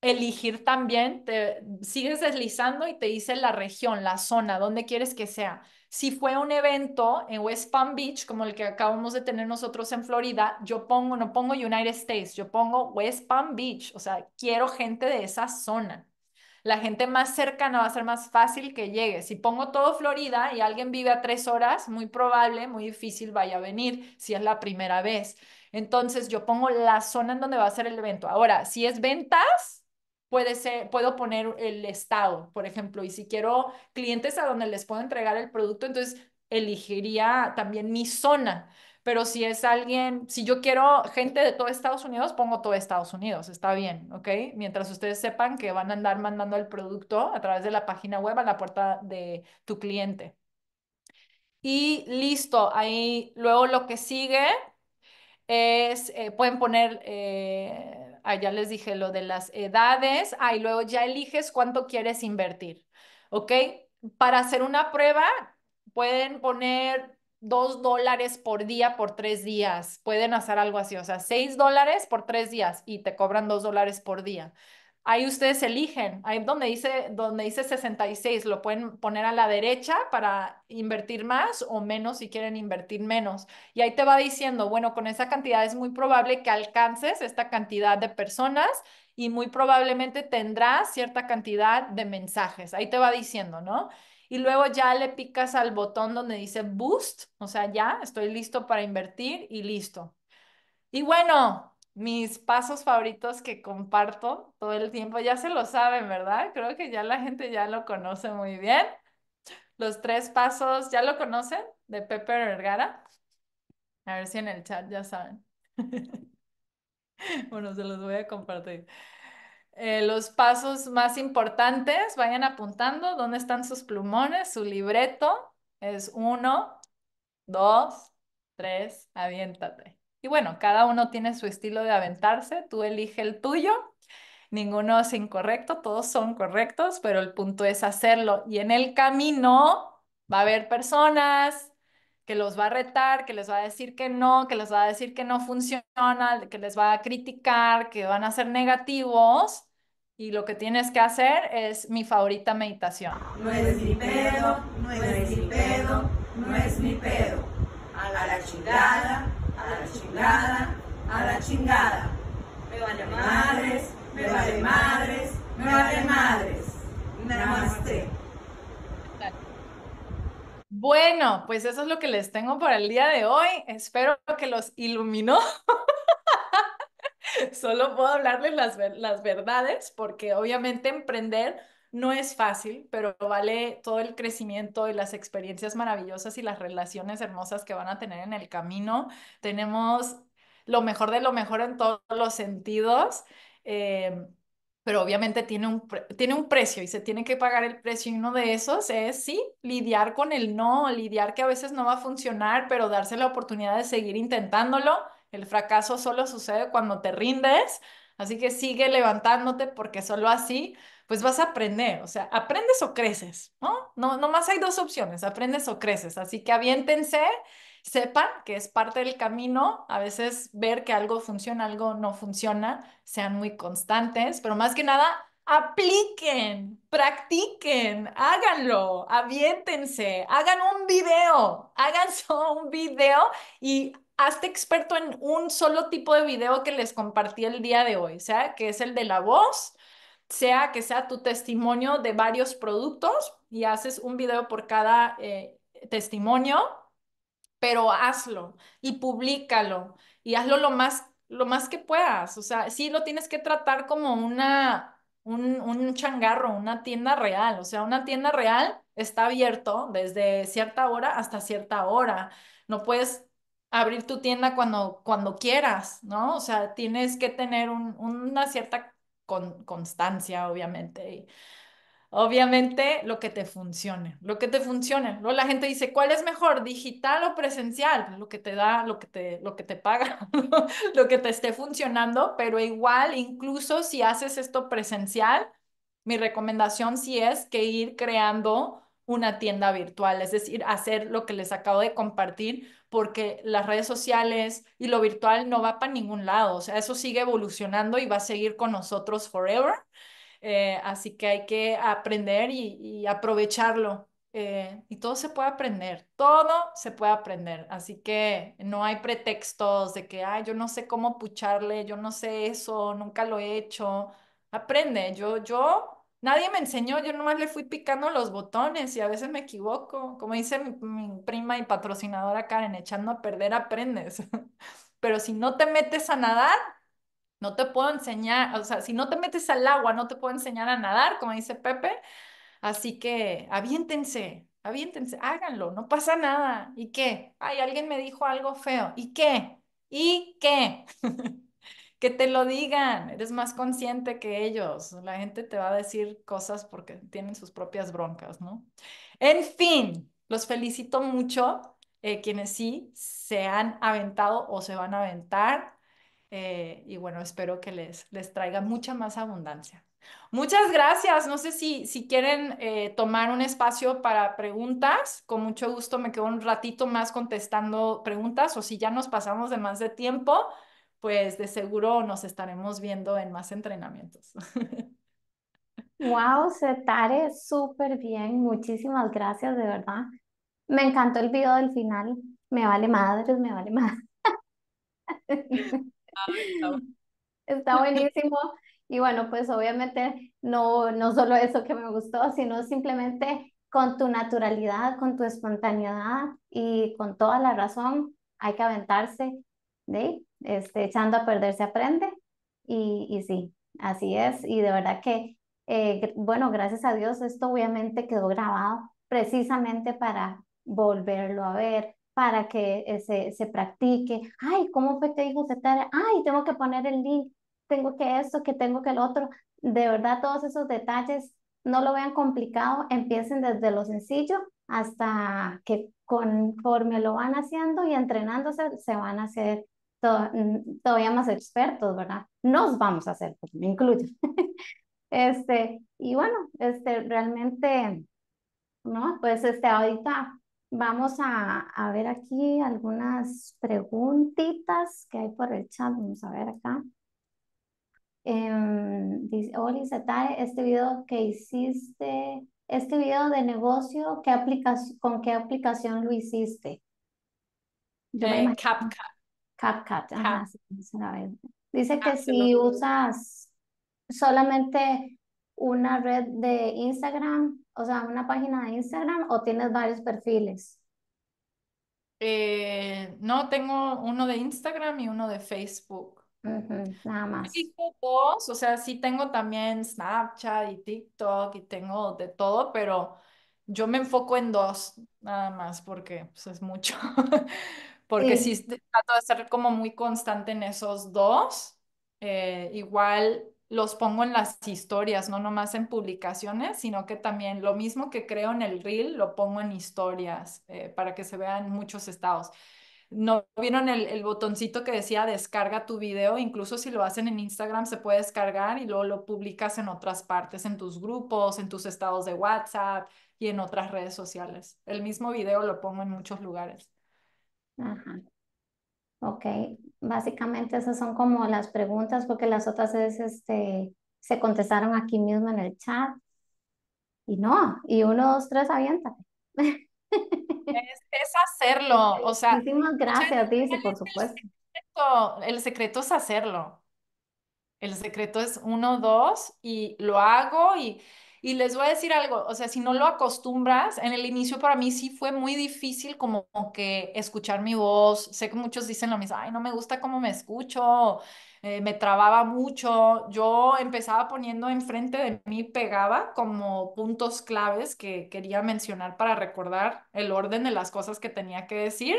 elegir también, te sigues deslizando y te dice la región, la zona, donde quieres que sea. Si fue un evento en West Palm Beach, como el que acabamos de tener nosotros en Florida, yo pongo, no pongo United States, yo pongo West Palm Beach, o sea, quiero gente de esa zona. La gente más cercana va a ser más fácil que llegue. Si pongo todo Florida y alguien vive a tres horas, muy probable, muy difícil vaya a venir si es la primera vez. Entonces yo pongo la zona en donde va a ser el evento. Ahora, si es ventas, ser, puedo poner el estado, por ejemplo, y si quiero clientes a donde les puedo entregar el producto, entonces elegiría también mi zona. Pero si es alguien, si yo quiero gente de todo Estados Unidos, pongo todo Estados Unidos, está bien, ¿ok? Mientras ustedes sepan que van a andar mandando el producto a través de la página web a la puerta de tu cliente. Y listo, ahí luego lo que sigue es, eh, pueden poner... Eh, ya les dije lo de las edades, ah, y luego ya eliges cuánto quieres invertir, ¿ok? Para hacer una prueba pueden poner dos dólares por día por tres días, pueden hacer algo así, o sea, seis dólares por tres días y te cobran dos dólares por día. Ahí ustedes eligen, ahí donde dice, donde dice 66, lo pueden poner a la derecha para invertir más o menos si quieren invertir menos. Y ahí te va diciendo, bueno, con esa cantidad es muy probable que alcances esta cantidad de personas y muy probablemente tendrás cierta cantidad de mensajes. Ahí te va diciendo, ¿no? y luego ya le picas al botón donde dice boost, o sea, ya estoy listo para invertir y listo. Y bueno, mis pasos favoritos que comparto todo el tiempo. Ya se lo saben, ¿verdad? Creo que ya la gente ya lo conoce muy bien. Los tres pasos, ¿ya lo conocen? De Pepe Vergara. A ver si en el chat ya saben. bueno, se los voy a compartir. Eh, los pasos más importantes, vayan apuntando dónde están sus plumones, su libreto. Es uno, dos, tres, aviéntate. Y bueno, cada uno tiene su estilo de aventarse, tú elige el tuyo, ninguno es incorrecto, todos son correctos, pero el punto es hacerlo. Y en el camino va a haber personas que los va a retar, que les va a decir que no, que les va a decir que no funciona, que les va a criticar, que van a ser negativos. Y lo que tienes que hacer es mi favorita meditación. No es mi pedo, no es mi pedo, no es mi pedo. A la chingada a la chingada, a la chingada. Me vale madres, me vale madres, me vale madres. Namaste. Bueno, pues eso es lo que les tengo para el día de hoy. Espero que los iluminó. Solo puedo hablarles las, las verdades porque obviamente emprender no es fácil, pero vale todo el crecimiento y las experiencias maravillosas y las relaciones hermosas que van a tener en el camino. Tenemos lo mejor de lo mejor en todos los sentidos. Eh, pero obviamente tiene un, tiene un precio y se tiene que pagar el precio. Y uno de esos es, sí, lidiar con el no, lidiar que a veces no va a funcionar, pero darse la oportunidad de seguir intentándolo. El fracaso solo sucede cuando te rindes, así que sigue levantándote porque solo así pues vas a aprender, o sea, aprendes o creces, ¿no? No, nomás hay dos opciones, aprendes o creces, así que aviéntense, sepan que es parte del camino, a veces ver que algo funciona, algo no funciona, sean muy constantes, pero más que nada, apliquen, practiquen, háganlo, aviéntense, hagan un video, hagan un video y hazte experto en un solo tipo de video que les compartí el día de hoy, o sea, que es el de la voz sea que sea tu testimonio de varios productos y haces un video por cada eh, testimonio, pero hazlo y públicalo y hazlo lo más, lo más que puedas. O sea, sí lo tienes que tratar como una, un, un, changarro, una tienda real. O sea, una tienda real está abierto desde cierta hora hasta cierta hora. No puedes abrir tu tienda cuando, cuando quieras, ¿no? O sea, tienes que tener una cierta con constancia, obviamente. obviamente lo que te funcione, lo que te funcione. la gente dice, ¿cuál es mejor, digital o presencial? Lo que te da, lo que te, lo que te paga, lo que te esté funcionando, pero igual, incluso si haces esto presencial, mi recomendación sí es que ir creando una tienda virtual, es decir, hacer lo que les acabo de compartir, porque las redes sociales y lo virtual no va para ningún lado, o sea, eso sigue evolucionando y va a seguir con nosotros forever, eh, así que hay que aprender y, aprovecharlo. Eh, y todo se puede aprender, todo se puede aprender, así que no hay pretextos de que, ay, yo no sé cómo pucharle, yo no sé eso, nunca lo he hecho, aprende, yo, yo Nadie me enseñó, yo nomás le fui picando los botones y a veces me equivoco. Como dice mi, prima y patrocinadora Karen, echando a perder aprendes. Pero si no te metes a nadar, no te puedo enseñar, o sea, si no te metes al agua, no te puedo enseñar a nadar, como dice Pepe. Así que aviéntense, aviéntense, háganlo, no pasa nada. ¿Y qué? Ay, alguien me dijo algo feo. ¿Y qué? ¿Y qué? que te lo digan, eres más consciente que ellos. La gente te va a decir cosas porque tienen sus propias broncas, ¿no? En fin, los felicito mucho eh, quienes sí se han aventado o se van a aventar. Eh, y bueno, espero que les, les traiga mucha más abundancia. Muchas gracias. No sé si, si quieren eh, tomar un espacio para preguntas. Con mucho gusto me quedo un ratito más contestando preguntas o si ya nos pasamos de más de tiempo pues de seguro nos estaremos viendo en más entrenamientos. Wow, Setare, súper bien. Muchísimas gracias, de verdad. Me encantó el video del final. Me vale madres, me vale más Está buenísimo. Y bueno, pues obviamente no, no solo eso que me gustó, sino simplemente con tu naturalidad, con tu espontaneidad y con toda la razón, hay que aventarse. ¿De? este, echando a perder se aprende y, y sí, así es. Y de verdad que, eh, bueno, gracias a Dios esto obviamente quedó grabado precisamente para volverlo a ver, para que eh, se, practique. Ay, ¿cómo fue que dijo usted Ay, tengo que poner el link, tengo que esto, que tengo que el otro. De verdad, todos esos detalles no lo vean complicado, empiecen desde lo sencillo hasta que conforme lo van haciendo y entrenándose, se van a hacer Mm, todavía más expertos, ¿verdad? Nos vamos a hacer, porque me incluyo. este, y bueno, este, realmente, ¿no? Pues este, ahorita vamos a, ver aquí algunas preguntitas que hay por el chat, vamos a ver acá. Em, dice, Oli este video que hiciste, este video de negocio, ¿qué aplicación, ¿con qué aplicación lo hiciste? Yo CapCut. CapCut, Dice que ah, si usas solamente una red de Instagram, o sea, una página de Instagram, o tienes varios perfiles. Eh, no, tengo uno de Instagram y uno de Facebook. nada más. dos, o sea, sí tengo también Snapchat y TikTok y tengo de todo, pero yo me enfoco en dos, nada más, porque pues, es mucho. porque eh. si trato de ser como muy constante en esos dos. Eh, igual los pongo en las historias, no nomás en publicaciones, sino que también lo mismo que creo en el reel, lo pongo en historias eh, para que se vean muchos estados. ¿No vieron el, el, botoncito que decía descarga tu video? Incluso si lo hacen en Instagram se puede descargar y luego lo publicas en otras partes, en tus grupos, en tus estados de WhatsApp y en otras redes sociales. El mismo video lo pongo en muchos lugares. Ajá. Ok, básicamente esas son como las preguntas porque las otras es, este, se contestaron aquí mismo en el chat. Y no, y uno, dos, tres, aviéntate. Es, hacerlo, o sea. Muchísimas gracias, dice, por supuesto. el secreto es hacerlo. El secreto es uno, dos, y lo hago y y les voy a decir algo, o sea, si no lo acostumbras, en el inicio para mí sí fue muy difícil como que escuchar mi voz. Sé que muchos dicen lo mismo, ay, no me gusta cómo me escucho, eh, me trababa mucho. Yo empezaba poniendo enfrente de mí, pegaba como puntos claves que quería mencionar para recordar el orden de las cosas que tenía que decir.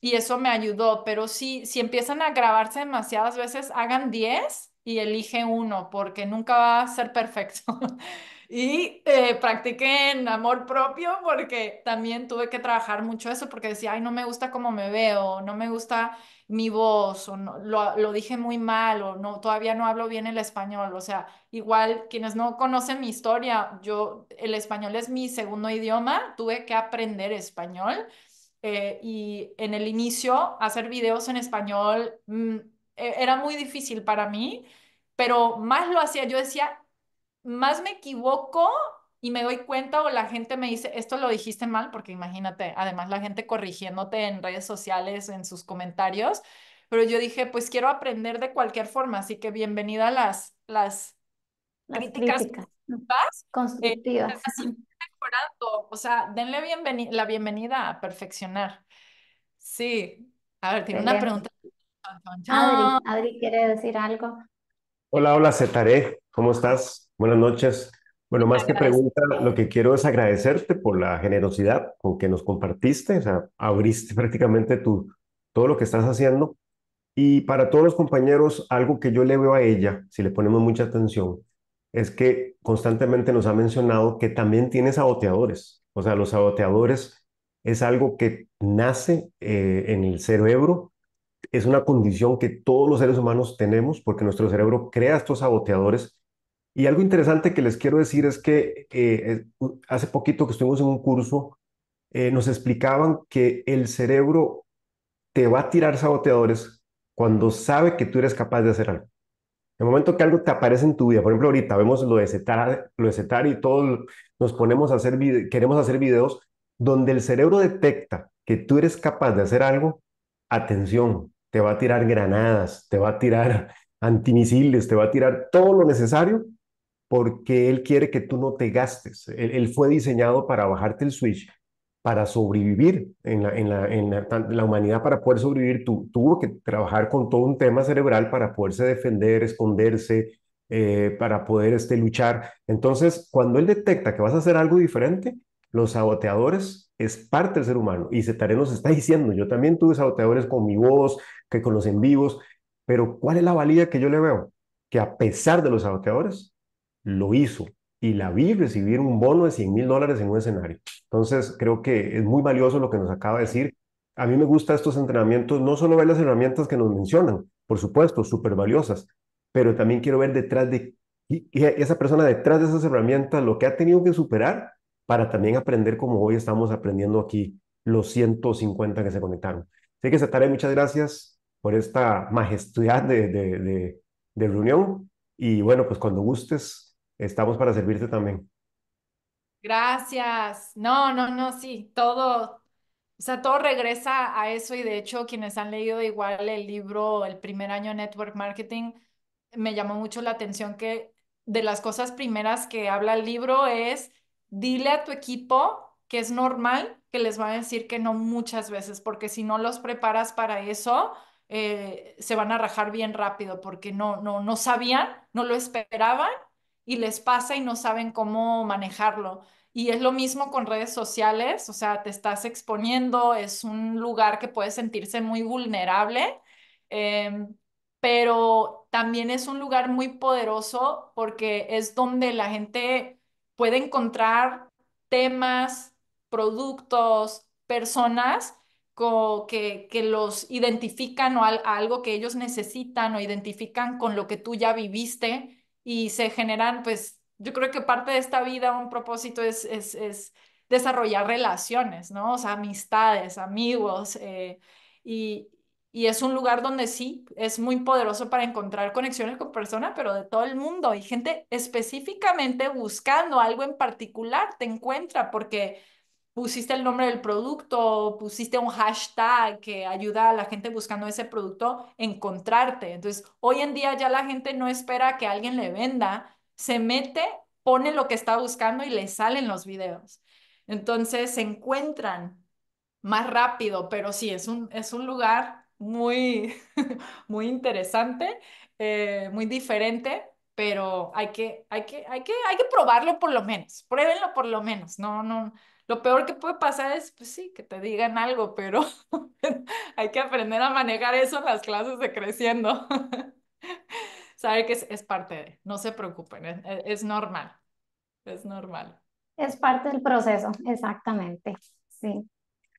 Y eso me ayudó, pero sí, si empiezan a grabarse demasiadas veces, hagan 10 y elige uno, porque nunca va a ser perfecto. Y eh, practiqué en amor propio porque también tuve que trabajar mucho eso porque decía, ay, no me gusta cómo me veo, no me gusta mi voz, o no, lo, lo, dije muy mal, o no, todavía no hablo bien el español. O sea, igual quienes no conocen mi historia, yo, el español es mi segundo idioma, tuve que aprender español. Eh, y en el inicio, hacer videos en español mm, e, era muy difícil para mí, pero más lo hacía, yo decía, más me equivoco y me doy cuenta o la gente me dice, esto lo dijiste mal, porque imagínate, además la gente corrigiéndote en redes sociales, en sus comentarios, pero yo dije, pues quiero aprender de cualquier forma, así que bienvenida a las, las críticas, eh, constructivas. o sea, denle la bienvenida a perfeccionar. Sí, a ver, tiene una pregunta. Adri, ah. Adri quiere decir algo. Hola, hola, Cetaré, ¿cómo estás? Buenas noches. Bueno, más que pregunta, lo que quiero es agradecerte por la generosidad con que nos compartiste, o sea, abriste prácticamente tu, todo lo que estás haciendo. Y para todos los compañeros, algo que yo le veo a ella, si le ponemos mucha atención, es que constantemente nos ha mencionado que también tiene saboteadores. O sea, los saboteadores es algo que nace eh, en el cerebro, es una condición que todos los seres humanos tenemos porque nuestro cerebro crea estos saboteadores y algo interesante que les quiero decir es que eh, hace poquito que estuvimos en un curso, eh, nos explicaban que el cerebro te va a tirar saboteadores cuando sabe que tú eres capaz de hacer algo. El momento que algo te aparece en tu vida, por ejemplo, ahorita vemos lo de Cetar, lo y todos nos ponemos a hacer, queremos hacer videos donde el cerebro detecta que tú eres capaz de hacer algo, atención, te va a tirar granadas, te va a tirar antimisiles, te va a tirar todo lo necesario porque él quiere que tú no te gastes. Él, fue diseñado para bajarte el switch, para sobrevivir en la, en la, en la, humanidad, para poder sobrevivir. Tú, tuvo que trabajar con todo un tema cerebral para poderse defender, esconderse, eh, para poder este, luchar. Entonces, cuando él detecta que vas a hacer algo diferente, los saboteadores es parte del ser humano. Y Zetare nos está diciendo, yo también tuve saboteadores con mi voz, que con los en vivos, pero ¿cuál es la valía que yo le veo? Que a pesar de los saboteadores, lo hizo y la vi recibir un bono de 100 mil dólares en un escenario. Entonces, creo que es muy valioso lo que nos acaba de decir. A mí me gusta estos entrenamientos, no solo ver las herramientas que nos mencionan, por supuesto, súper valiosas, pero también quiero ver detrás de esa persona detrás de esas herramientas, lo que ha tenido que superar para también aprender como hoy estamos aprendiendo aquí los 150 que se conectaron. Así que, tarde muchas gracias por esta majestuosidad de reunión y bueno, pues cuando gustes, estamos para servirte también. Gracias. No, no, no, sí, todo, o sea, todo regresa a eso y de hecho quienes han leído igual el libro El primer año Network Marketing, me llamó mucho la atención que de las cosas primeras que habla el libro es, dile a tu equipo que es normal que les va a decir que no muchas veces, porque si no los preparas para eso, eh, se van a rajar bien rápido, porque no, no, no sabían, no lo esperaban y les pasa y no saben cómo manejarlo. Y es lo mismo con redes sociales, o sea, te estás exponiendo, es un lugar que puede sentirse muy vulnerable, em, pero también es un lugar muy poderoso porque es donde la gente puede encontrar temas, productos, personas que, los identifican o algo que ellos necesitan o identifican con lo que tú ya viviste y se generan, pues yo creo que parte de esta vida, un propósito es, es, es desarrollar relaciones, ¿no? O sea, amistades, amigos, eh, y, y es un lugar donde sí es muy poderoso para encontrar conexiones con personas, pero de todo el mundo y gente específicamente buscando algo en particular te encuentra porque pusiste el nombre del producto, pusiste un hashtag que ayuda a la gente buscando ese producto encontrarte. Entonces, hoy en día ya la gente no espera que alguien le venda, se mete, pone lo que está buscando y le salen los videos. Entonces, se encuentran más rápido, pero sí, es un, es un lugar muy, muy interesante, eh, muy diferente, pero hay que, hay, que, hay, que, hay que probarlo por lo menos, pruébenlo por lo menos, no, no, lo peor que puede pasar es, pues sí, que te digan algo, pero hay que aprender a manejar eso en las clases de creciendo. Saber que es, es, parte de, no se preocupen, e, es, normal, es normal. Es parte del proceso, exactamente, sí.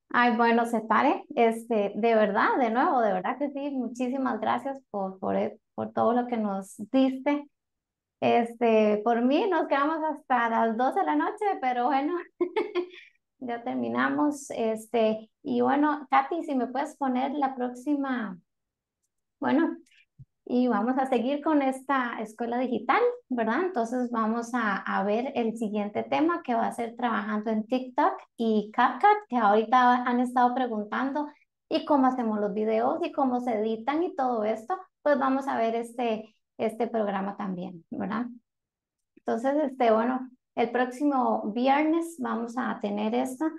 Ay, bueno, separe este, de verdad, de nuevo, de verdad que sí, muchísimas gracias por, por, e, por todo lo que nos diste este, por mí nos quedamos hasta las 12 de la noche, pero bueno, ya terminamos. Este, y bueno, Katy, si me puedes poner la próxima. Bueno, y vamos a seguir con esta escuela digital, ¿verdad? Entonces vamos a, a, ver el siguiente tema que va a ser trabajando en TikTok y CapCut, que ahorita han estado preguntando y cómo hacemos los videos y cómo se editan y todo esto. Pues vamos a ver este, este programa también, ¿verdad? Entonces, este, bueno, el próximo viernes vamos a tener esta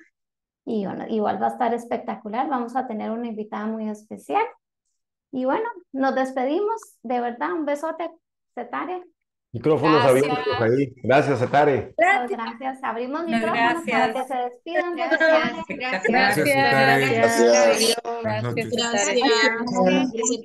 y bueno, igual va a estar espectacular. Vamos a tener una invitada muy especial. Y bueno, nos despedimos. De verdad, un besote, Cetare. Micrófonos gracias. ahí. Gracias, Cetare. Gracias. Abrimos micrófonos para que se despidan. Gracias. Gracias. Gracias. gracias.